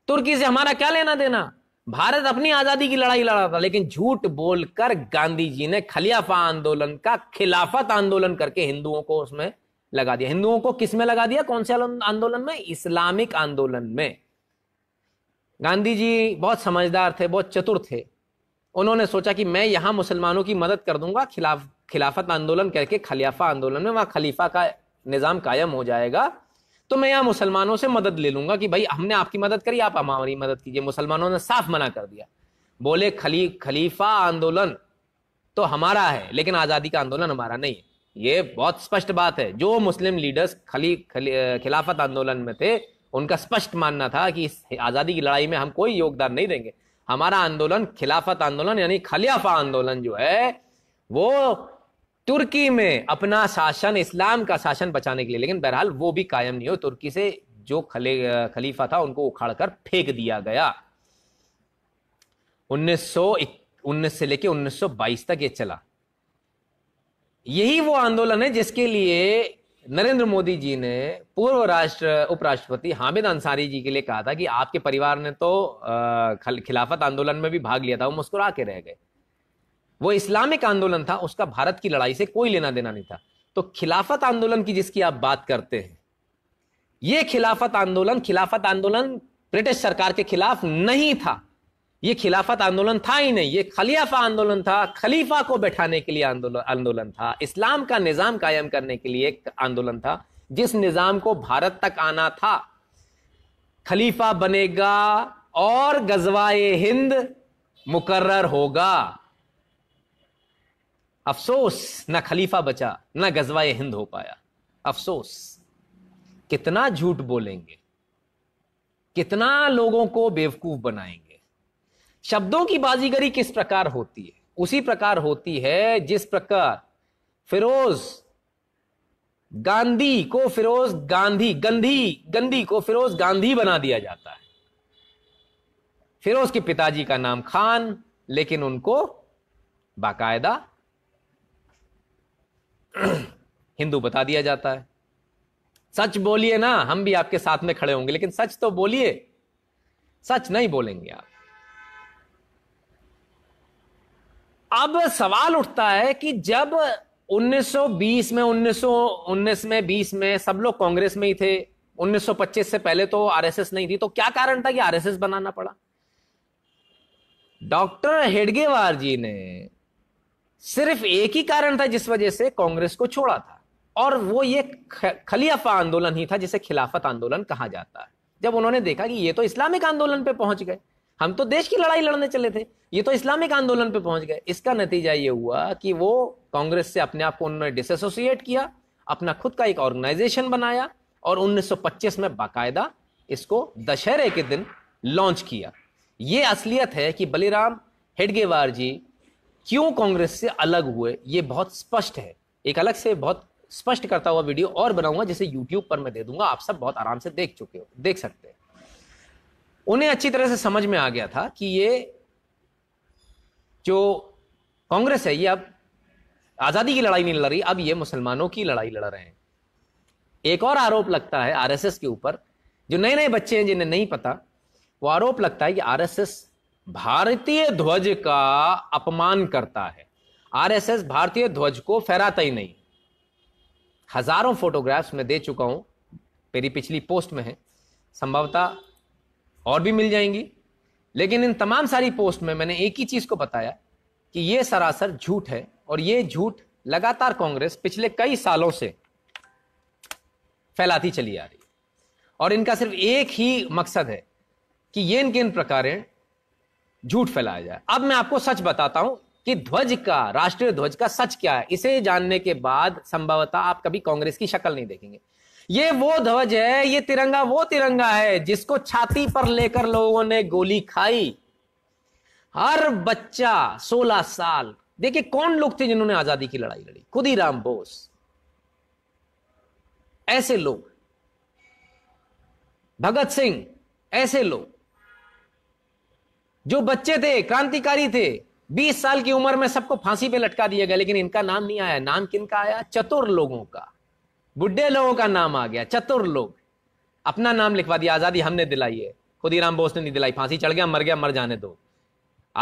तुर्की से हमारा क्या लेना देना भारत अपनी आजादी की लड़ाई लड़ा था लेकिन झूठ बोलकर गांधी जी ने खलीफा आंदोलन का खिलाफत आंदोलन करके हिंदुओं को उसमें लगा दिया हिंदुओं को किसमें लगा दिया कौन से आंदोलन में इस्लामिक आंदोलन में गांधी जी बहुत समझदार थे बहुत चतुर थे उन्होंने सोचा कि मैं यहाँ मुसलमानों की मदद कर दूंगा खिलाफ खिलाफत आंदोलन करके खलीफा आंदोलन में वहाँ खलीफा का निज़ाम कायम हो जाएगा तो मैं यहाँ मुसलमानों से मदद ले लूंगा कि भाई हमने आपकी मदद करी आप हमारी मदद कीजिए मुसलमानों ने साफ मना कर दिया बोले खली खलीफा आंदोलन तो हमारा है लेकिन आज़ादी का आंदोलन हमारा नहीं है ये बहुत स्पष्ट बात है जो मुस्लिम लीडर्स खली खिलाफत आंदोलन में थे उनका स्पष्ट मानना था कि इस आज़ादी की लड़ाई में हम कोई योगदान नहीं देंगे हमारा आंदोलन खिलाफत आंदोलन यानी खलियाफा आंदोलन जो है वो तुर्की में अपना शासन इस्लाम का शासन बचाने के लिए लेकिन बहरहाल वो भी कायम नहीं हो तुर्की से जो खले खलीफा था उनको उखाड़कर फेंक दिया गया उन्नीस से लेके 1922 तक ये चला यही वो आंदोलन है जिसके लिए नरेंद्र मोदी जी ने पूर्व राष्ट्र उपराष्ट्रपति हामिद अंसारी जी के लिए कहा था कि आपके परिवार ने तो खिलाफत आंदोलन में भी भाग लिया था वो मुस्कुरा के रह गए वो इस्लामिक आंदोलन था उसका भारत की लड़ाई से कोई लेना देना नहीं था तो खिलाफत आंदोलन की जिसकी आप बात करते हैं ये खिलाफत आंदोलन खिलाफत आंदोलन ब्रिटिश सरकार के खिलाफ नहीं था ये खिलाफत आंदोलन था ही नहीं ये खलीफा आंदोलन था खलीफा को बैठाने के लिए आंदोलन आंदोलन था इस्लाम का निज़ाम कायम करने के लिए एक आंदोलन था जिस निज़ाम को भारत तक आना था खलीफा बनेगा और गजवाए हिंद मुकर्र होगा अफसोस ना खलीफा बचा ना गजवाए हिंद हो पाया अफसोस कितना झूठ बोलेंगे कितना लोगों को बेवकूफ बनाएंगे शब्दों की बाजीगरी किस प्रकार होती है उसी प्रकार होती है जिस प्रकार फिरोज गांधी को फिरोज गांधी गंधी गंधी को फिरोज गांधी बना दिया जाता है फिरोज के पिताजी का नाम खान लेकिन उनको बाकायदा हिंदू बता दिया जाता है सच बोलिए ना हम भी आपके साथ में खड़े होंगे लेकिन सच तो बोलिए सच नहीं बोलेंगे आप अब सवाल उठता है कि जब 1920 में 1919 में 20 में सब लोग कांग्रेस में ही थे 1925 से पहले तो आरएसएस नहीं थी तो क्या कारण था कि आरएसएस बनाना पड़ा डॉक्टर हेडगेवार जी ने सिर्फ एक ही कारण था जिस वजह से कांग्रेस को छोड़ा था और वो ये खलियाफा आंदोलन ही था जिसे खिलाफत आंदोलन कहा जाता है जब उन्होंने देखा कि ये तो इस्लामिक आंदोलन पे पहुंच गए हम तो देश की लड़ाई लड़ने चले थे ये तो इस्लामिक आंदोलन पे पहुंच गए इसका नतीजा ये हुआ कि वो कांग्रेस से अपने आप को उन्होंने डिसोसिएट किया अपना खुद का एक ऑर्गेनाइजेशन बनाया और 1925 में बाकायदा इसको दशहरे के दिन लॉन्च किया ये असलियत है कि बलिराम हेडगेवार जी क्यों कांग्रेस से अलग हुए ये बहुत स्पष्ट है एक अलग से बहुत स्पष्ट करता हुआ वीडियो और बनाऊंगा जिसे यूट्यूब पर मैं दे दूंगा आप सब बहुत आराम से देख चुके हो देख सकते हैं उन्हें अच्छी तरह से समझ में आ गया था कि ये जो कांग्रेस है ये अब आजादी की लड़ाई नहीं लड़ रही अब ये मुसलमानों की लड़ाई लड़ रहे हैं एक और आरोप लगता है आरएसएस के ऊपर जो नए नए बच्चे हैं जिन्हें नहीं पता वो आरोप लगता है कि आरएसएस भारतीय ध्वज का अपमान करता है आरएसएस भारतीय ध्वज को फहराता ही नहीं हजारों फोटोग्राफ्स में दे चुका हूं मेरी पिछली पोस्ट में है संभवतः और भी मिल जाएंगी लेकिन इन तमाम सारी पोस्ट में मैंने एक ही चीज को बताया कि ये सरासर झूठ है और ये झूठ लगातार कांग्रेस पिछले कई सालों से फैलाती चली आ रही है और इनका सिर्फ एक ही मकसद है कि ये इन प्रकार झूठ फैलाया जाए अब मैं आपको सच बताता हूं कि ध्वज का राष्ट्रीय ध्वज का सच क्या है इसे जानने के बाद संभवतः आप कभी कांग्रेस की शक्ल नहीं देखेंगे ये वो ध्वज है ये तिरंगा वो तिरंगा है जिसको छाती पर लेकर लोगों ने गोली खाई हर बच्चा 16 साल देखिए कौन लोग थे जिन्होंने आजादी की लड़ाई लड़ी खुद ही राम बोस ऐसे लोग भगत सिंह ऐसे लोग जो बच्चे थे क्रांतिकारी थे 20 साल की उम्र में सबको फांसी पे लटका दिया गया लेकिन इनका नाम नहीं आया नाम किनका आया चतुर लोगों का बुढ़े लोगों का नाम आ गया चतुर लोग अपना नाम लिखवा दिया आजादी हमने दिलाई है राम बोस ने नहीं दिलाई फांसी चढ़ गया मर गया मर जाने दो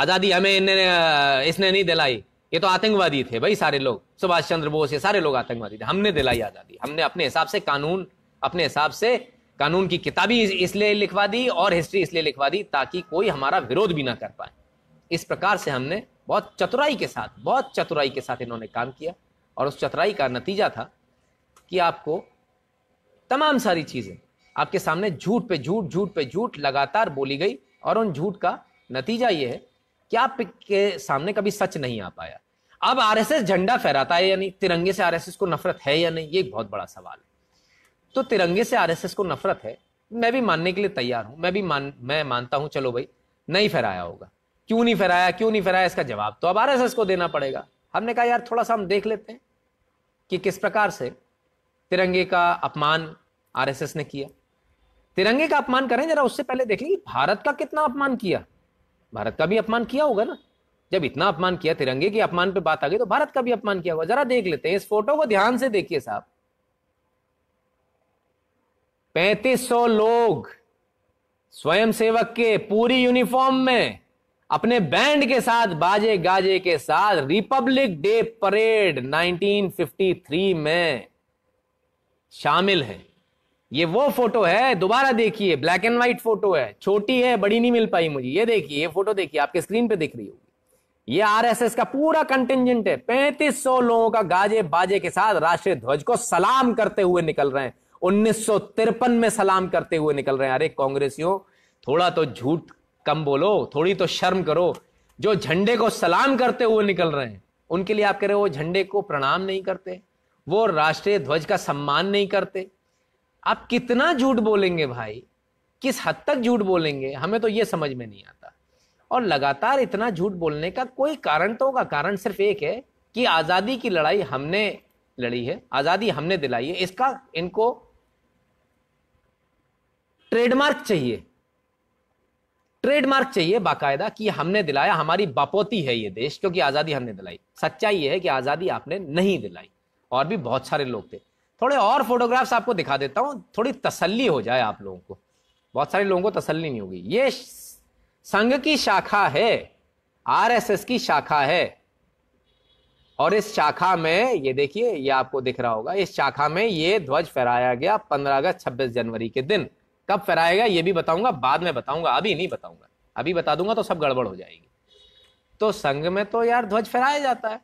आजादी हमें इन्हें इसने नहीं दिलाई ये तो आतंकवादी थे भाई सारे लोग सुभाष चंद्र बोस ये सारे लोग आतंकवादी थे हमने दिलाई आजादी हमने अपने हिसाब से कानून अपने हिसाब से कानून की किताबी इसलिए लिखवा दी और हिस्ट्री इसलिए लिखवा दी ताकि कोई हमारा विरोध भी ना कर पाए इस प्रकार से हमने बहुत चतुराई के साथ बहुत चतुराई के साथ इन्होंने काम किया और उस चतुराई का नतीजा था कि आपको तमाम सारी चीज़ें आपके सामने झूठ पे झूठ झूठ पे झूठ लगातार बोली गई और उन झूठ का नतीजा यह है कि आपके सामने कभी सच नहीं आ पाया अब आरएसएस झंडा फहराता है यानी तिरंगे से आरएसएस को नफरत है या नहीं ये एक बहुत बड़ा सवाल है तो तिरंगे से आरएसएस को नफरत है मैं भी मानने के लिए तैयार हूं मैं भी मान मैं मानता हूं चलो भाई नहीं फहराया होगा क्यों नहीं फहराया क्यों नहीं फहराया इसका जवाब तो अब आरएसएस को देना पड़ेगा हमने कहा यार थोड़ा सा हम देख लेते हैं कि किस प्रकार से तिरंगे का अपमान आरएसएस ने किया तिरंगे का अपमान करें जरा उससे पहले देख लीजिए भारत का कितना अपमान किया भारत का भी अपमान किया होगा ना जब इतना अपमान किया तिरंगे के अपमान पे बात आ गई तो भारत का भी अपमान किया होगा जरा देख लेते हैं इस फोटो को ध्यान से देखिए साहब पैंतीस सौ लोग स्वयंसेवक के पूरी यूनिफॉर्म में अपने बैंड के साथ बाजे गाजे के साथ रिपब्लिक डे परेड 1953 में शामिल हैं ये वो फोटो है दोबारा देखिए ब्लैक एंड व्हाइट फोटो है छोटी है बड़ी नहीं मिल पाई मुझे ये देखिए ये फोटो देखिए आपके स्क्रीन पे दिख रही होगी ये आरएसएस का पूरा कंटिजेंट है सौ लोगों का गाजे बाजे के साथ राष्ट्रीय ध्वज को सलाम करते हुए निकल रहे हैं उन्नीस में सलाम करते हुए निकल रहे हैं अरे कांग्रेसियों थोड़ा तो झूठ कम बोलो थोड़ी तो शर्म करो जो झंडे को सलाम करते हुए निकल रहे हैं उनके लिए आप कह रहे हो झंडे को प्रणाम नहीं करते वो राष्ट्रीय ध्वज का सम्मान नहीं करते आप कितना झूठ बोलेंगे भाई किस हद तक झूठ बोलेंगे हमें तो ये समझ में नहीं आता और लगातार इतना झूठ बोलने का कोई कारण तो होगा कारण सिर्फ एक है कि आज़ादी की लड़ाई हमने लड़ी है आज़ादी हमने दिलाई है इसका इनको ट्रेडमार्क चाहिए ट्रेडमार्क चाहिए बाकायदा कि हमने दिलाया हमारी बापोती है ये देश क्योंकि आज़ादी हमने दिलाई सच्चाई ये है कि आज़ादी आपने नहीं दिलाई और भी बहुत सारे लोग थे थोड़े और फोटोग्राफ्स आपको दिखा देता हूँ थोड़ी तसल्ली हो जाए आप लोगों को बहुत सारे लोगों को तसल्ली नहीं होगी ये संघ की शाखा है आर की शाखा है और इस शाखा में ये देखिए ये आपको दिख रहा होगा इस शाखा में ये ध्वज फहराया गया पंद्रह अगस्त छब्बीस जनवरी के दिन कब फहराया गया ये भी बताऊंगा बाद में बताऊंगा अभी नहीं बताऊंगा अभी बता दूंगा तो सब गड़बड़ हो जाएगी तो संघ में तो यार ध्वज फहराया जाता है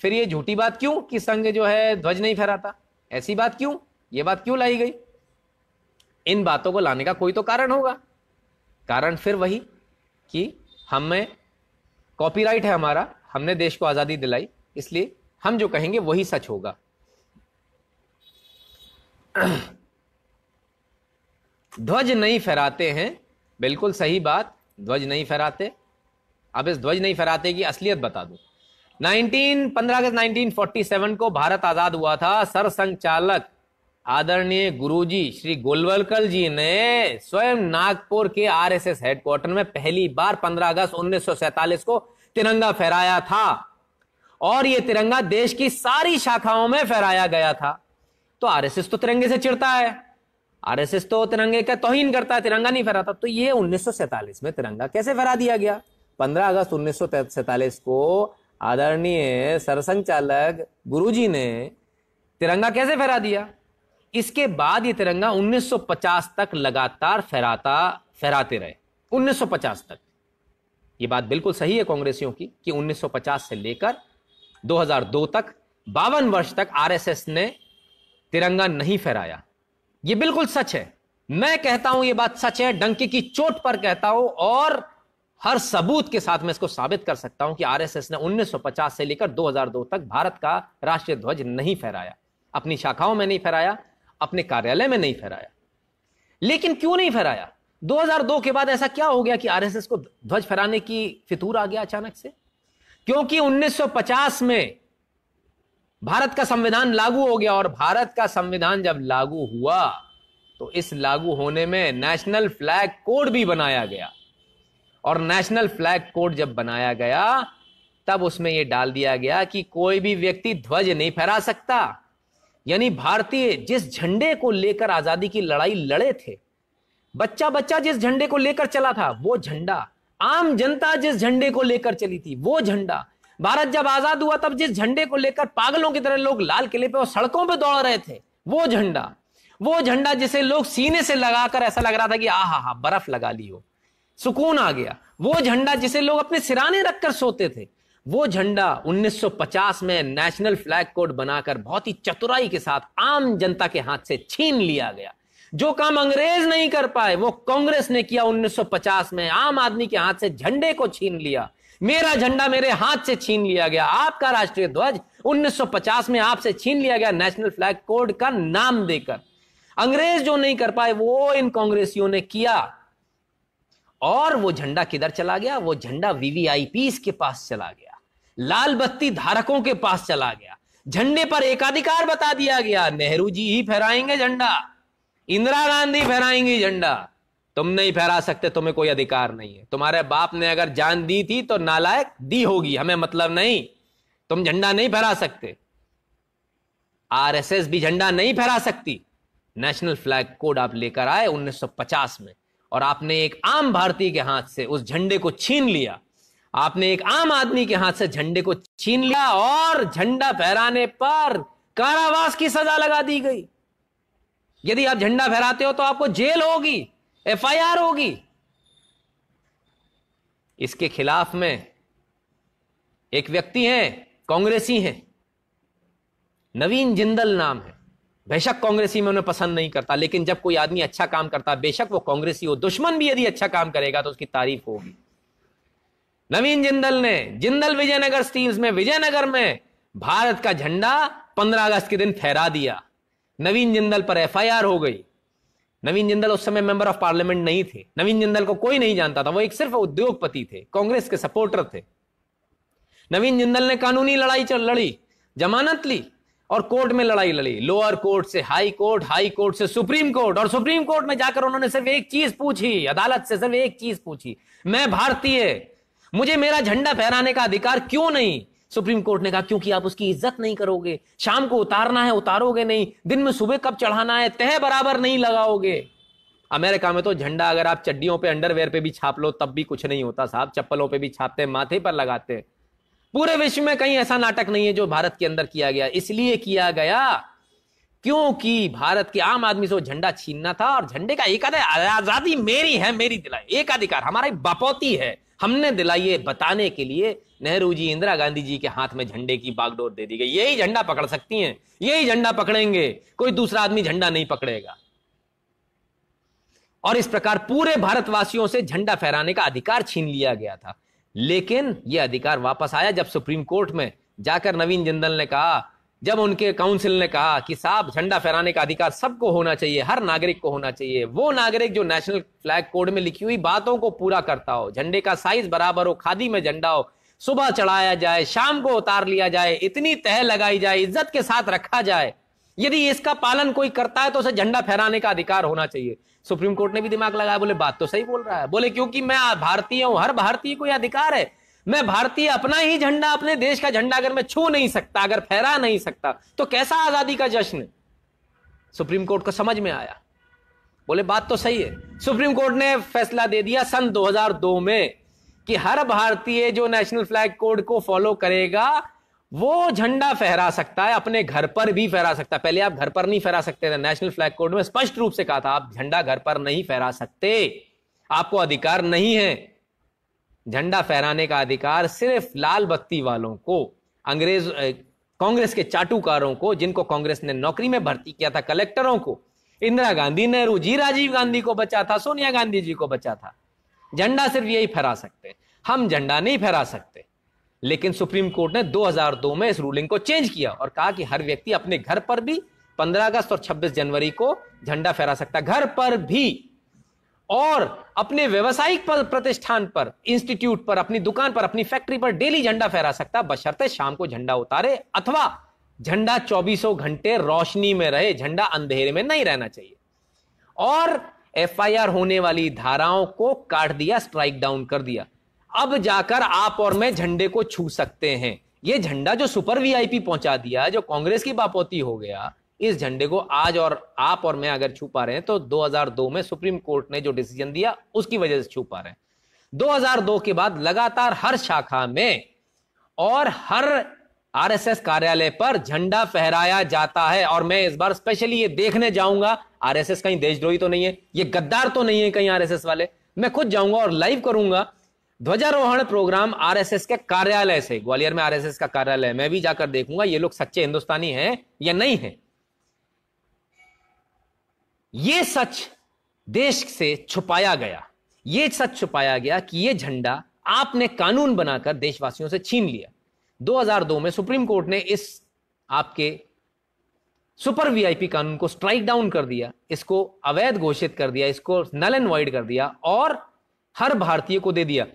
फिर ये झूठी बात क्यों कि संघ जो है ध्वज नहीं फहराता ऐसी बात क्यों ये बात क्यों लाई गई इन बातों को लाने का कोई तो कारण होगा कारण फिर वही कि हमें कॉपीराइट है हमारा हमने देश को आज़ादी दिलाई इसलिए हम जो कहेंगे वही सच होगा ध्वज नहीं फहराते हैं बिल्कुल सही बात ध्वज नहीं फहराते अब इस ध्वज नहीं फहराते की असलियत बता दूं 19 15 अगस्त 1947 को भारत आजाद हुआ था सर संचालक आदरणीय गुरुजी श्री गोलवलकर जी ने स्वयं नागपुर के आरएसएस हेडक्वार्टर में पहली बार 15 अगस्त 1947 को तिरंगा फहराया था और यह तिरंगा देश की सारी शाखाओं में फहराया गया था तो आरएसएस तो तिरंगे से चिड़ता है आरएसएस तो तिरंगे का तोहिन करता है तिरंगा नहीं फहराता तो ये 1947 में तिरंगा कैसे फहरा दिया गया 15 अगस्त 1947 को आदरणीय सरसंघ चालक गुरुजी ने तिरंगा कैसे फहरा दिया इसके बाद ये तिरंगा 1950 तक लगातार फहराता फहराते रहे 1950 तक ये बात बिल्कुल सही है कांग्रेसियों की कि 1950 से लेकर 2002 तक बावन वर्ष तक आरएसएस ने तिरंगा नहीं फहराया ये बिल्कुल सच है मैं कहता हूं ये बात सच है डंके की चोट पर कहता हूं और हर सबूत के साथ मैं इसको साबित कर सकता हूं कि आरएसएस ने 1950 से लेकर 2002 तक भारत का राष्ट्रीय ध्वज नहीं फहराया अपनी शाखाओं में नहीं फहराया अपने कार्यालय में नहीं फहराया लेकिन क्यों नहीं फहराया 2002 के बाद ऐसा क्या हो गया कि आरएसएस को ध्वज फहराने की फितूर आ गया अचानक से क्योंकि 1950 में भारत का संविधान लागू हो गया और भारत का संविधान जब लागू हुआ तो इस लागू होने में नेशनल फ्लैग कोड भी बनाया गया और नेशनल फ्लैग कोड जब बनाया गया तब उसमें यह डाल दिया गया कि कोई भी व्यक्ति ध्वज नहीं फहरा सकता यानी भारतीय जिस झंडे को लेकर आजादी की लड़ाई लड़े थे बच्चा बच्चा जिस झंडे को लेकर चला था वो झंडा आम जनता जिस झंडे को लेकर चली थी वो झंडा भारत जब आजाद हुआ तब जिस झंडे को लेकर पागलों की तरह लोग लाल किले पे और सड़कों पे दौड़ रहे थे वो झंडा वो झंडा जिसे लोग सीने से लगाकर ऐसा लग रहा था कि आ हा हा बर्फ लगा ली हो सुकून आ गया वो झंडा जिसे लोग अपने सिराने रखकर सोते थे वो झंडा 1950 में नेशनल फ्लैग कोड बनाकर बहुत ही चतुराई के साथ आम जनता के हाथ से छीन लिया गया जो काम अंग्रेज नहीं कर पाए वो कांग्रेस ने किया 1950 में आम आदमी के हाथ से झंडे को छीन लिया मेरा झंडा मेरे हाथ से छीन लिया गया आपका राष्ट्रीय ध्वज 1950 में आपसे छीन लिया गया नेशनल फ्लैग कोड का नाम देकर अंग्रेज जो नहीं कर पाए वो इन कांग्रेसियों ने किया और वो झंडा किधर चला गया वो झंडा वीवीआईपी के पास चला गया लाल बत्ती धारकों के पास चला गया झंडे पर एकाधिकार बता दिया गया नेहरू जी ही फहराएंगे झंडा इंदिरा गांधी फहराएंगी झंडा तुम नहीं फहरा सकते तुम्हें कोई अधिकार नहीं है तुम्हारे बाप ने अगर जान दी थी तो नालायक दी होगी हमें मतलब नहीं तुम झंडा नहीं फहरा सकते आरएसएस भी झंडा नहीं फहरा सकती नेशनल फ्लैग कोड आप लेकर आए 1950 में और आपने एक आम भारतीय के हाथ से उस झंडे को छीन लिया आपने एक आम आदमी के हाथ से झंडे को छीन लिया और झंडा फहराने पर कारावास की सजा लगा दी गई यदि आप झंडा फहराते हो तो आपको जेल होगी एफआईआर होगी इसके खिलाफ में एक व्यक्ति हैं कांग्रेसी हैं नवीन जिंदल नाम है बेशक कांग्रेसी में उन्हें पसंद नहीं करता लेकिन जब कोई आदमी अच्छा काम करता बेशक वो कांग्रेसी हो दुश्मन भी यदि अच्छा काम करेगा तो उसकी तारीफ होगी नवीन जिंदल ने जिंदल विजयनगर स्टील्स में विजयनगर में भारत का झंडा 15 अगस्त के दिन फहरा दिया नवीन जिंदल पर एफआईआर हो गई नवीन जिंदल उस समय मेंबर ऑफ पार्लियामेंट नहीं थे नवीन जिंदल को कोई नहीं जानता था वो एक सिर्फ उद्योगपति थे कांग्रेस के सपोर्टर थे नवीन जिंदल ने कानूनी लड़ाई लड़ी जमानत ली और कोर्ट में लड़ाई लड़ी लोअर कोर्ट से हाई कोर्ट हाई कोर्ट से सुप्रीम कोर्ट और सुप्रीम कोर्ट में जाकर उन्होंने सिर्फ एक चीज पूछी अदालत से सिर्फ एक चीज पूछी मैं भारतीय मुझे मेरा झंडा फहराने का अधिकार क्यों नहीं सुप्रीम कोर्ट ने कहा क्योंकि आप उसकी इज्जत नहीं करोगे शाम को उतारना है उतारोगे नहीं दिन में सुबह कब चढ़ाना है तह बराबर नहीं लगाओगे अमेरिका में तो झंडा अगर आप चड्डियों पे अंडरवेयर पे भी छाप लो तब भी कुछ नहीं होता साहब चप्पलों पे भी छापते माथे पर लगाते हैं पूरे विश्व में कहीं ऐसा नाटक नहीं है जो भारत के अंदर किया गया इसलिए किया गया क्योंकि भारत के आम आदमी से वो झंडा छीनना था और झंडे का एक आजादी मेरी है मेरी दिलाई एक अधिकार हमारी बपौती है हमने दिलाई है बताने के लिए नेहरू जी इंदिरा गांधी जी के हाथ में झंडे की बागडोर दे दी गई यही झंडा पकड़ सकती हैं यही झंडा पकड़ेंगे कोई दूसरा आदमी झंडा नहीं पकड़ेगा और इस प्रकार पूरे भारतवासियों से झंडा फहराने का अधिकार छीन लिया गया था लेकिन यह अधिकार वापस आया जब सुप्रीम कोर्ट में जाकर नवीन जिंदल ने कहा जब उनके काउंसिल ने कहा कि साहब झंडा फहराने का अधिकार सबको होना चाहिए हर नागरिक को होना चाहिए वो नागरिक जो नेशनल फ्लैग कोड में लिखी हुई बातों को पूरा करता हो झंडे का साइज बराबर हो खादी में झंडा हो सुबह चढ़ाया जाए शाम को उतार लिया जाए इतनी तह लगाई जाए इज्जत के साथ रखा जाए यदि इसका पालन कोई करता है तो उसे झंडा फहराने का अधिकार होना चाहिए सुप्रीम कोर्ट ने भी दिमाग लगाया बोले बात तो सही बोल रहा है बोले क्योंकि मैं भारतीय हूं हर भारतीय को यह अधिकार है मैं भारतीय अपना ही झंडा अपने देश का झंडा अगर मैं छू नहीं सकता अगर फहरा नहीं सकता तो कैसा आजादी का जश्न सुप्रीम कोर्ट को समझ में आया बोले बात तो सही है सुप्रीम कोर्ट ने फैसला दे दिया सन 2002 में कि हर भारतीय जो नेशनल फ्लैग कोड को फॉलो करेगा वो झंडा फहरा सकता है अपने घर पर भी फहरा सकता है पहले आप घर पर नहीं फहरा सकते थे नेशनल फ्लैग कोड में स्पष्ट रूप से कहा था आप झंडा घर पर नहीं फहरा सकते आपको अधिकार नहीं है झंडा फहराने का अधिकार सिर्फ लाल बत्ती वालों को अंग्रेज कांग्रेस के चाटुकारों को जिनको कांग्रेस ने नौकरी में भर्ती किया था कलेक्टरों को इंदिरा गांधी नेहरू जी राजीव गांधी को बचा था सोनिया गांधी जी को बचा था झंडा सिर्फ यही फहरा सकते हम झंडा नहीं फहरा सकते लेकिन सुप्रीम कोर्ट ने 2002 में इस रूलिंग को चेंज किया और कहा कि हर व्यक्ति अपने घर पर भी 15 अगस्त और 26 जनवरी को झंडा फहरा सकता घर पर भी और अपने व्यवसायिक प्रतिष्ठान पर इंस्टीट्यूट पर अपनी दुकान पर अपनी फैक्ट्री पर डेली झंडा फहरा सकता बशर्ते शाम को झंडा उतारे अथवा झंडा चौबीसों घंटे रोशनी में रहे झंडा अंधेरे में नहीं रहना चाहिए और एफआईआर होने वाली धाराओं को काट दिया स्ट्राइक डाउन कर दिया अब जाकर आप और मैं झंडे को छू सकते हैं ये झंडा जो सुपर वीआईपी पहुंचा दिया जो कांग्रेस की बापोती हो गया इस झंडे को आज और आप और मैं अगर छू पा रहे हैं तो 2002 में सुप्रीम कोर्ट ने जो डिसीजन दिया उसकी वजह से छू पा रहे हैं 2002 के बाद लगातार हर शाखा में और हर आरएसएस कार्यालय पर झंडा फहराया जाता है और मैं इस बार स्पेशली ये देखने जाऊंगा आरएसएस कहीं देशद्रोही तो नहीं है ये गद्दार तो नहीं है कहीं आरएसएस वाले मैं खुद जाऊंगा और लाइव करूंगा ध्वजारोहण प्रोग्राम आरएसएस के कार्यालय से ग्वालियर में आरएसएस का कार्यालय मैं भी जाकर देखूंगा ये लोग सच्चे हिंदुस्तानी हैं या नहीं हैं ये सच देश से छुपाया गया ये सच छुपाया गया कि ये झंडा आपने कानून बनाकर देशवासियों से छीन लिया 2002 में सुप्रीम कोर्ट ने इस आपके सुपर वीआईपी कानून को स्ट्राइक डाउन कर दिया इसको अवैध घोषित कर दिया इसको नल एंड वाइड कर दिया और हर भारतीय को दे दिया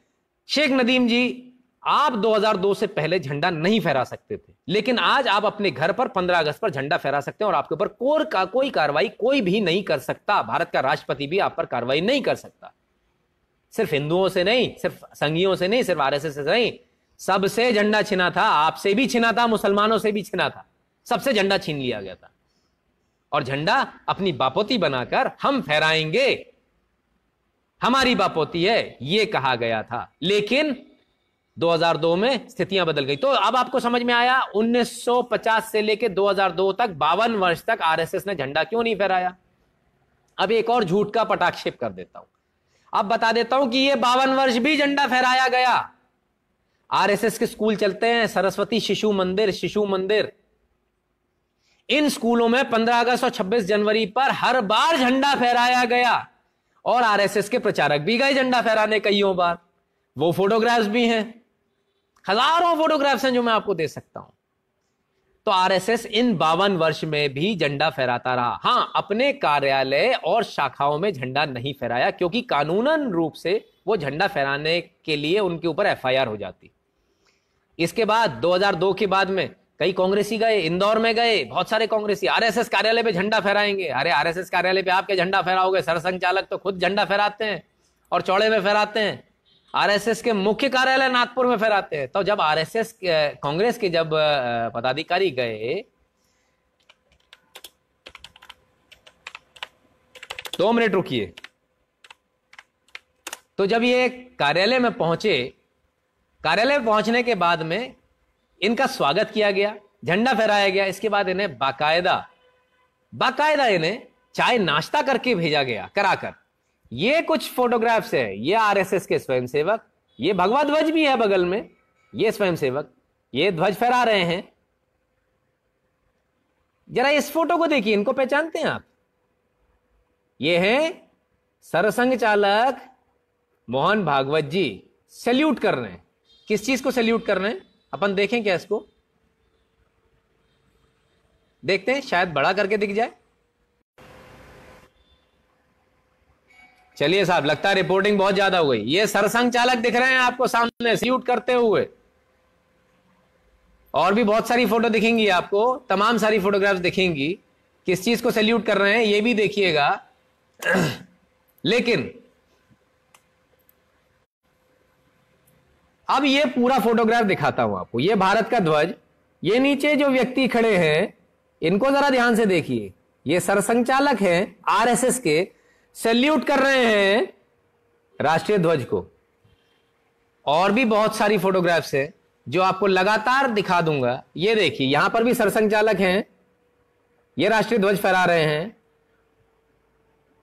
शेख नदीम जी आप 2002 से पहले झंडा नहीं फहरा सकते थे लेकिन आज आप अपने घर पर 15 अगस्त पर झंडा फहरा सकते हैं और आपके ऊपर कोर का कोई कार्रवाई कोई भी नहीं कर सकता भारत का राष्ट्रपति भी आप पर कार्रवाई नहीं कर सकता सिर्फ हिंदुओं से नहीं सिर्फ संघियों से नहीं सिर्फ आरएसएस से नहीं सबसे झंडा छिना था आपसे भी छिना था मुसलमानों से भी छिना था सबसे झंडा छीन लिया गया था और झंडा अपनी बापोती बनाकर हम फहराएंगे हमारी बापोती है ये कहा गया था लेकिन 2002 में स्थितियां बदल गई तो अब आपको समझ में आया 1950 से लेकर 2002 तक बावन वर्ष तक आरएसएस ने झंडा क्यों नहीं फहराया अब एक और झूठ का पटाक्षेप कर देता हूं अब बता देता हूं कि यह बावन वर्ष भी झंडा फहराया गया आरएसएस के स्कूल चलते हैं सरस्वती शिशु मंदिर शिशु मंदिर इन स्कूलों में 15 अगस्त और 26 जनवरी पर हर बार झंडा फहराया गया और आरएसएस के प्रचारक भी गए झंडा फहराने कईयों बार वो फोटोग्राफ्स भी हैं हजारों फोटोग्राफ्स हैं जो मैं आपको दे सकता हूं तो आरएसएस इन बावन वर्ष में भी झंडा फहराता रहा हां अपने कार्यालय और शाखाओं में झंडा नहीं फहराया क्योंकि कानूनन रूप से वो झंडा फहराने के लिए उनके ऊपर एफआईआर हो जाती इसके बाद 2002 के बाद में कई कांग्रेसी गए इंदौर में गए बहुत सारे कांग्रेसी आरएसएस कार्यालय पे झंडा फहराएंगे अरे आरएसएस कार्यालय पे आपके झंडा फहराओगे सरसंघ चालक तो खुद झंडा फहराते हैं और चौड़े में फहराते हैं आरएसएस के मुख्य कार्यालय नागपुर में फहराते हैं तो जब आरएसएस कांग्रेस के जब पदाधिकारी गए दो मिनट रुकिए तो जब ये कार्यालय में पहुंचे कार्यालय पहुंचने के बाद में इनका स्वागत किया गया झंडा फहराया गया इसके बाद इन्हें बाकायदा बाकायदा इन्हें चाय नाश्ता करके भेजा गया कराकर ये कुछ फोटोग्राफ्स है ये आरएसएस के स्वयंसेवक ये भगवा ध्वज भी है बगल में ये स्वयंसेवक ये ध्वज फहरा रहे हैं जरा इस फोटो को देखिए इनको पहचानते हैं आप ये हैं सरसंघ चालक मोहन भागवत जी सैल्यूट कर रहे हैं किस चीज को सैल्यूट कर रहे हैं अपन देखें क्या इसको देखते हैं शायद बड़ा करके दिख जाए चलिए साहब लगता है रिपोर्टिंग बहुत ज्यादा हो गई ये सरसंग चालक दिख रहे हैं आपको सामने सल्यूट करते हुए और भी बहुत सारी फोटो दिखेंगी आपको तमाम सारी फोटोग्राफ्स दिखेंगी किस चीज को सैल्यूट कर रहे हैं ये भी देखिएगा लेकिन अब ये पूरा फोटोग्राफ दिखाता हूं आपको ये भारत का ध्वज ये नीचे जो व्यक्ति खड़े हैं इनको जरा ध्यान से देखिए ये सरसंचालक हैं आरएसएस के सैल्यूट कर रहे हैं राष्ट्रीय ध्वज को और भी बहुत सारी फोटोग्राफ्स हैं जो आपको लगातार दिखा दूंगा ये देखिए यहां पर भी सरसंचालक हैं ये राष्ट्रीय ध्वज फहरा रहे हैं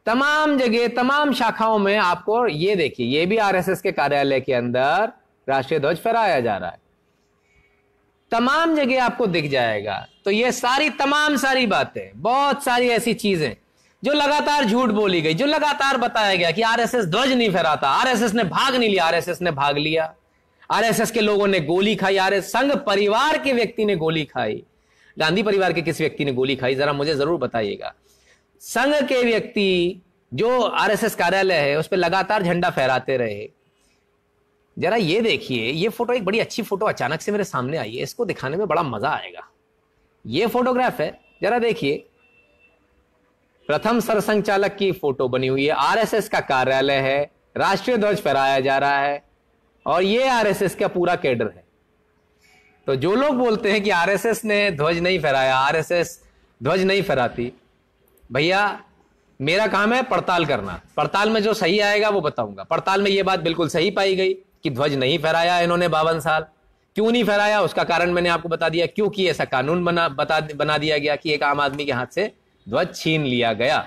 तमाम जगह तमाम शाखाओं में आपको ये देखिए ये भी आरएसएस के कार्यालय के अंदर राष्ट्रीय ध्वज फहराया जा रहा है तमाम जगह आपको दिख जाएगा तो ये सारी तमाम सारी बातें बहुत सारी ऐसी चीजें जो लगातार झूठ बोली गई जो लगातार बताया गया कि आरएसएस ध्वज नहीं फहराता आरएसएस ने भाग नहीं लिया आरएसएस ने भाग लिया आरएसएस के लोगों ने गोली खाई आर संघ परिवार के व्यक्ति ने गोली खाई गांधी परिवार के किस व्यक्ति ने गोली खाई जरा मुझे जरूर बताइएगा संघ के व्यक्ति जो आरएसएस कार्यालय है उस पर लगातार झंडा फहराते रहे जरा ये देखिए ये फोटो एक बड़ी अच्छी फोटो अचानक से मेरे सामने आई है इसको दिखाने में बड़ा मजा आएगा ये फोटोग्राफ है जरा देखिए प्रथम सरसंचालक की फोटो बनी हुई है आरएसएस का कार्यालय है राष्ट्रीय ध्वज फहराया जा रहा है और ये आरएसएस का पूरा कैडर है तो जो लोग बोलते हैं कि आरएसएस ने ध्वज नहीं फहराया आरएसएस ध्वज नहीं फहराती भैया मेरा काम है पड़ताल करना पड़ताल में जो सही आएगा वो बताऊंगा पड़ताल में ये बात बिल्कुल सही पाई गई कि ध्वज नहीं फहराया इन्होंने बावन साल क्यों नहीं फहराया उसका कारण मैंने आपको बता दिया क्योंकि ऐसा कानून बना बता बना दिया गया कि एक आम आदमी के हाथ से ध्वज छीन लिया गया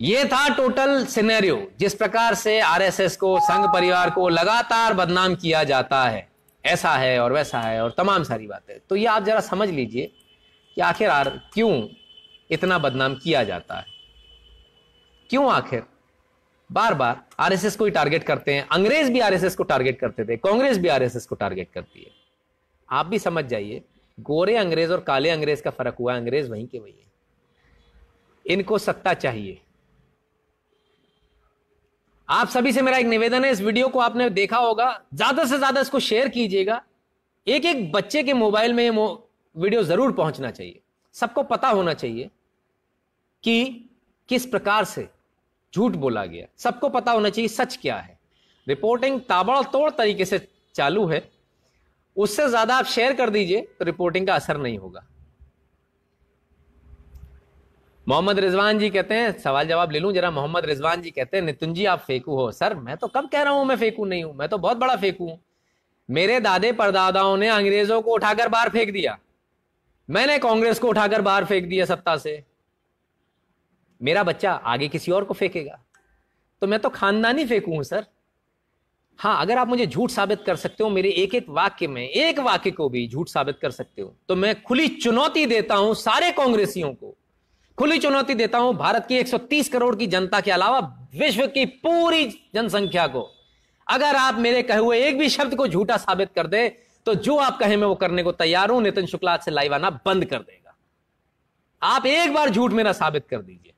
ये था टोटल सिनेरियो जिस प्रकार से आरएसएस को संघ परिवार को लगातार बदनाम किया जाता है ऐसा है और वैसा है और तमाम सारी बातें तो ये आप जरा समझ लीजिए कि आखिर आर क्यों इतना बदनाम किया जाता है क्यों आखिर बार बार आरएसएस को ही टारगेट करते हैं अंग्रेज भी आरएसएस को टारगेट करते थे कांग्रेस भी आरएसएस को टारगेट करती है आप भी समझ जाइए गोरे अंग्रेज और काले अंग्रेज का फर्क हुआ अंग्रेज वहीं के वही है इनको सत्ता चाहिए आप सभी से मेरा एक निवेदन है इस वीडियो को आपने देखा होगा ज्यादा से ज्यादा इसको शेयर कीजिएगा एक एक बच्चे के मोबाइल में ये मो, वीडियो जरूर पहुंचना चाहिए सबको पता होना चाहिए कि किस प्रकार से झूठ बोला गया सबको पता होना चाहिए सच क्या है रिपोर्टिंग ताबड़तोड़ तरीके से चालू है उससे ज्यादा आप शेयर कर दीजिए तो रिपोर्टिंग का असर नहीं होगा मोहम्मद रिजवान जी कहते हैं सवाल जवाब ले लूं जरा मोहम्मद रिजवान जी कहते हैं नितिन जी आप फेंकू हो सर मैं तो कब कह रहा हूं मैं फेंकू नहीं हूं मैं तो बहुत बड़ा फेंकू हूं मेरे दादे परदादाओं ने अंग्रेजों को उठाकर बाहर फेंक दिया मैंने कांग्रेस को उठाकर बाहर फेंक दिया सत्ता से मेरा बच्चा आगे किसी और को फेंकेगा तो मैं तो खानदानी फेंकू हूं सर हाँ अगर आप मुझे झूठ साबित कर सकते हो मेरे एक एक वाक्य में एक वाक्य को भी झूठ साबित कर सकते हो तो मैं खुली चुनौती देता हूं सारे कांग्रेसियों को खुली चुनौती देता हूं भारत की 130 करोड़ की जनता के अलावा विश्व की पूरी जनसंख्या को अगर आप मेरे कहे हुए एक भी शब्द को झूठा साबित कर दे तो जो आप कहें मैं वो करने को तैयार हूं नितिन शुक्ला से लाइव आना बंद कर देगा आप एक बार झूठ मेरा साबित कर दीजिए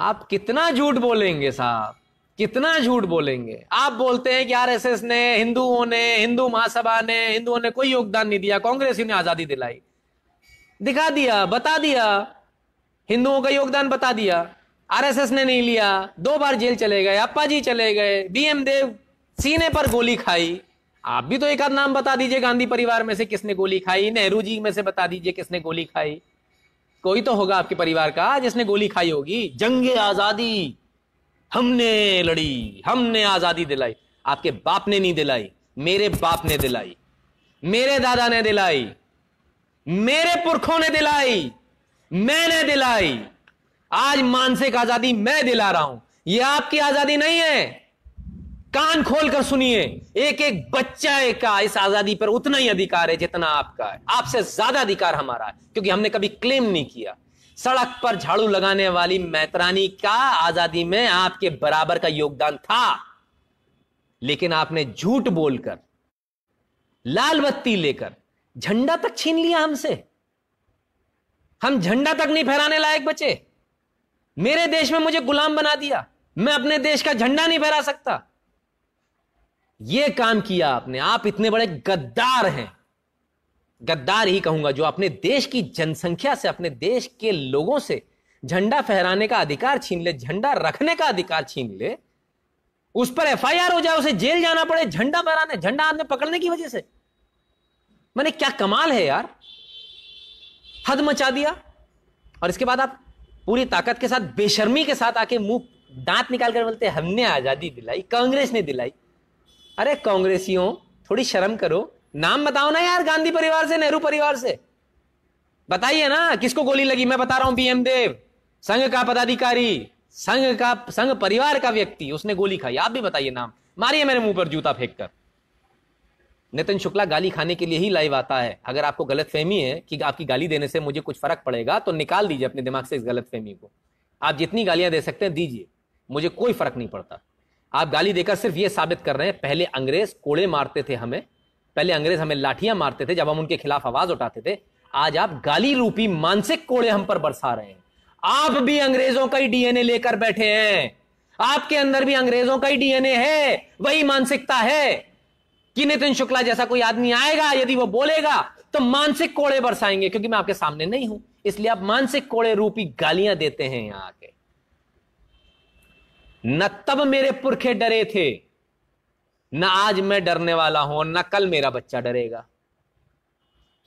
आप कितना झूठ बोलेंगे साहब कितना झूठ बोलेंगे आप बोलते हैं कि आरएसएस ने हिंदुओं ने हिंदू महासभा ने हिंदुओं ने कोई योगदान नहीं दिया कांग्रेस ने आजादी दिलाई दिखा दिया बता दिया हिंदुओं का योगदान बता दिया आरएसएस ने नहीं लिया दो बार जेल चले गए अप्पा जी चले गए बीएम देव सीने पर गोली खाई आप भी तो एक आध नाम बता दीजिए गांधी परिवार में से किसने गोली खाई नेहरू जी में से बता दीजिए किसने गोली खाई कोई तो होगा आपके परिवार का जिसने गोली खाई होगी जंग आजादी हमने लड़ी हमने आजादी दिलाई आपके बाप ने नहीं दिलाई मेरे बाप ने दिलाई मेरे दादा ने दिलाई मेरे पुरखों ने दिलाई मैंने दिलाई आज मानसिक आजादी मैं दिला रहा हूं यह आपकी आजादी नहीं है कान खोलकर सुनिए एक एक बच्चा का इस आजादी पर उतना ही अधिकार है जितना आपका है आपसे ज्यादा अधिकार हमारा है क्योंकि हमने कभी क्लेम नहीं किया सड़क पर झाड़ू लगाने वाली मैत्रानी का आजादी में आपके बराबर का योगदान था लेकिन आपने झूठ बोलकर लाल बत्ती लेकर झंडा तक छीन लिया हमसे हम झंडा तक नहीं फहराने लायक बचे मेरे देश में मुझे गुलाम बना दिया मैं अपने देश का झंडा नहीं फहरा सकता ये काम किया आपने आप इतने बड़े गद्दार हैं गद्दार ही कहूंगा जो अपने देश की जनसंख्या से अपने देश के लोगों से झंडा फहराने का अधिकार छीन ले झंडा रखने का अधिकार छीन ले उस पर एफआईआर हो जाए उसे जेल जाना पड़े झंडा फहराने झंडा हाथ में पकड़ने की वजह से मैंने क्या कमाल है यार हद मचा दिया और इसके बाद आप पूरी ताकत के साथ बेशर्मी के साथ आके मुंह दांत निकाल कर बोलते हमने आजादी दिलाई कांग्रेस ने दिलाई अरे कांग्रेसियों थोड़ी शर्म करो नाम बताओ ना यार गांधी परिवार से नेहरू परिवार से बताइए ना किसको गोली लगी मैं बता रहा हूं बीएम देव संघ का पदाधिकारी संघ का संघ परिवार का व्यक्ति उसने गोली खाई आप भी बताइए नाम मारिए मेरे मुंह पर जूता फेंक कर नितिन शुक्ला गाली खाने के लिए ही लाइव आता है अगर आपको गलत फहमी है कि आपकी गाली देने से मुझे कुछ फर्क पड़ेगा तो निकाल दीजिए अपने दिमाग से इस गलत फहमी को आप जितनी गालियां दे सकते हैं दीजिए मुझे कोई फर्क नहीं पड़ता आप गाली देकर सिर्फ ये साबित कर रहे हैं पहले अंग्रेज कोड़े मारते थे हमें पहले अंग्रेज हमें लाठियां मारते थे जब हम उनके खिलाफ आवाज उठाते थे आज आप गाली रूपी मानसिक कोड़े हम पर बरसा रहे हैं आप भी अंग्रेजों का ही डीएनए लेकर बैठे हैं आपके अंदर भी अंग्रेजों का ही डीएनए है वही मानसिकता है कि नितिन शुक्ला जैसा कोई आदमी आएगा यदि वो बोलेगा तो मानसिक कोड़े बरसाएंगे क्योंकि मैं आपके सामने नहीं हूं इसलिए आप मानसिक कोड़े रूपी गालियां देते हैं यहां आके न तब मेरे पुरखे डरे थे न आज मैं डरने वाला हूं न कल मेरा बच्चा डरेगा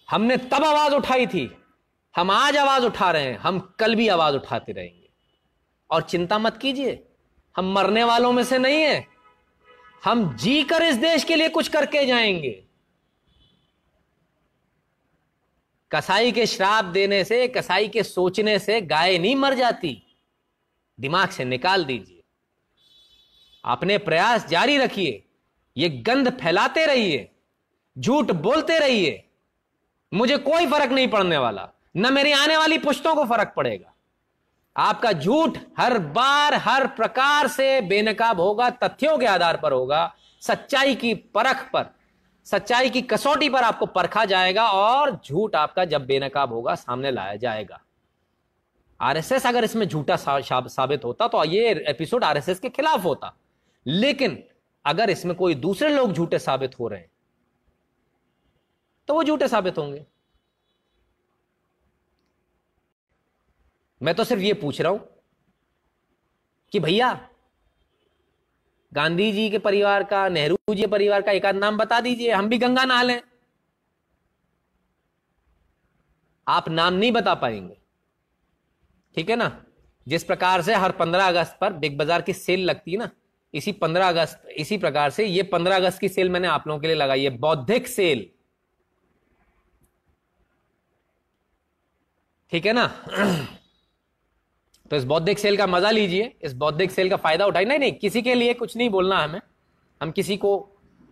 हमने तब आवाज उठाई थी हम आज आवाज उठा रहे हैं हम कल भी आवाज उठाते रहेंगे और चिंता मत कीजिए हम मरने वालों में से नहीं है हम जी कर इस देश के लिए कुछ करके जाएंगे कसाई के श्राप देने से कसाई के सोचने से गाय नहीं मर जाती दिमाग से निकाल दीजिए अपने प्रयास जारी रखिए ये गंध फैलाते रहिए झूठ बोलते रहिए मुझे कोई फर्क नहीं पड़ने वाला न मेरी आने वाली पुश्तों को फर्क पड़ेगा आपका झूठ हर बार हर प्रकार से बेनकाब होगा तथ्यों के आधार पर होगा सच्चाई की परख पर सच्चाई की कसौटी पर आपको परखा जाएगा और झूठ आपका जब बेनकाब होगा सामने लाया जाएगा आरएसएस अगर इसमें झूठा साबित होता तो ये एपिसोड आरएसएस के खिलाफ होता लेकिन अगर इसमें कोई दूसरे लोग झूठे साबित हो रहे हैं तो वो झूठे साबित होंगे मैं तो सिर्फ ये पूछ रहा हूं कि भैया गांधी जी के परिवार का नेहरू जी के परिवार का एक आध नाम बता दीजिए हम भी गंगा नहा लें आप नाम नहीं बता पाएंगे ठीक है ना जिस प्रकार से हर पंद्रह अगस्त पर बिग बाजार की सेल लगती है ना इसी 15 अगस्त इसी प्रकार से ये 15 अगस्त की सेल मैंने आप लोगों के लिए लगाई है बौद्धिक सेल ठीक है ना तो इस बौद्धिक सेल का मजा लीजिए इस बौद्धिक सेल का फायदा उठाइए नहीं नहीं किसी के लिए कुछ नहीं बोलना हमें हम किसी को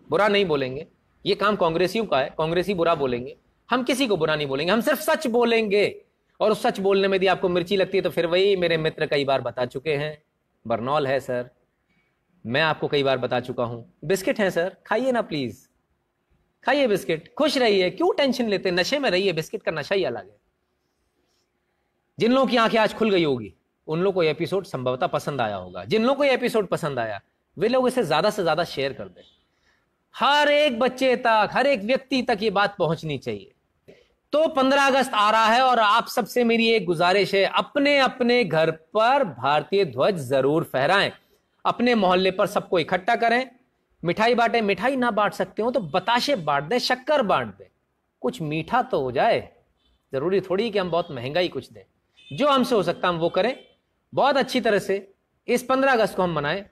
बुरा नहीं बोलेंगे ये काम कांग्रेसियों का है कांग्रेसी बुरा बोलेंगे हम किसी को बुरा नहीं बोलेंगे हम सिर्फ सच बोलेंगे और उस सच बोलने में यदि आपको मिर्ची लगती है तो फिर वही मेरे मित्र कई बार बता चुके हैं बर्नौल है सर मैं आपको कई बार बता चुका हूं बिस्किट है सर खाइए ना प्लीज खाइए बिस्किट खुश रहिए क्यों टेंशन लेते नशे में रहिए बिस्किट का नशा ही अलग है जिन लोगों की आंखें आज खुल गई होगी उन लोगों को एपिसोड संभवतः पसंद आया होगा जिन लोगों को एपिसोड पसंद आया वे लोग इसे ज्यादा से ज्यादा शेयर कर दें हर एक बच्चे तक हर एक व्यक्ति तक ये बात पहुंचनी चाहिए तो 15 अगस्त आ रहा है और आप सबसे मेरी एक गुजारिश है अपने अपने घर पर भारतीय ध्वज जरूर फहराएं अपने मोहल्ले पर सबको इकट्ठा करें मिठाई बांटें मिठाई ना बांट सकते हो तो बताशे बांट दें शक्कर बांट दें कुछ मीठा तो हो जाए ज़रूरी थोड़ी कि हम बहुत महंगा ही कुछ दें जो हमसे हो सकता हम वो करें बहुत अच्छी तरह से इस पंद्रह अगस्त को हम मनाएं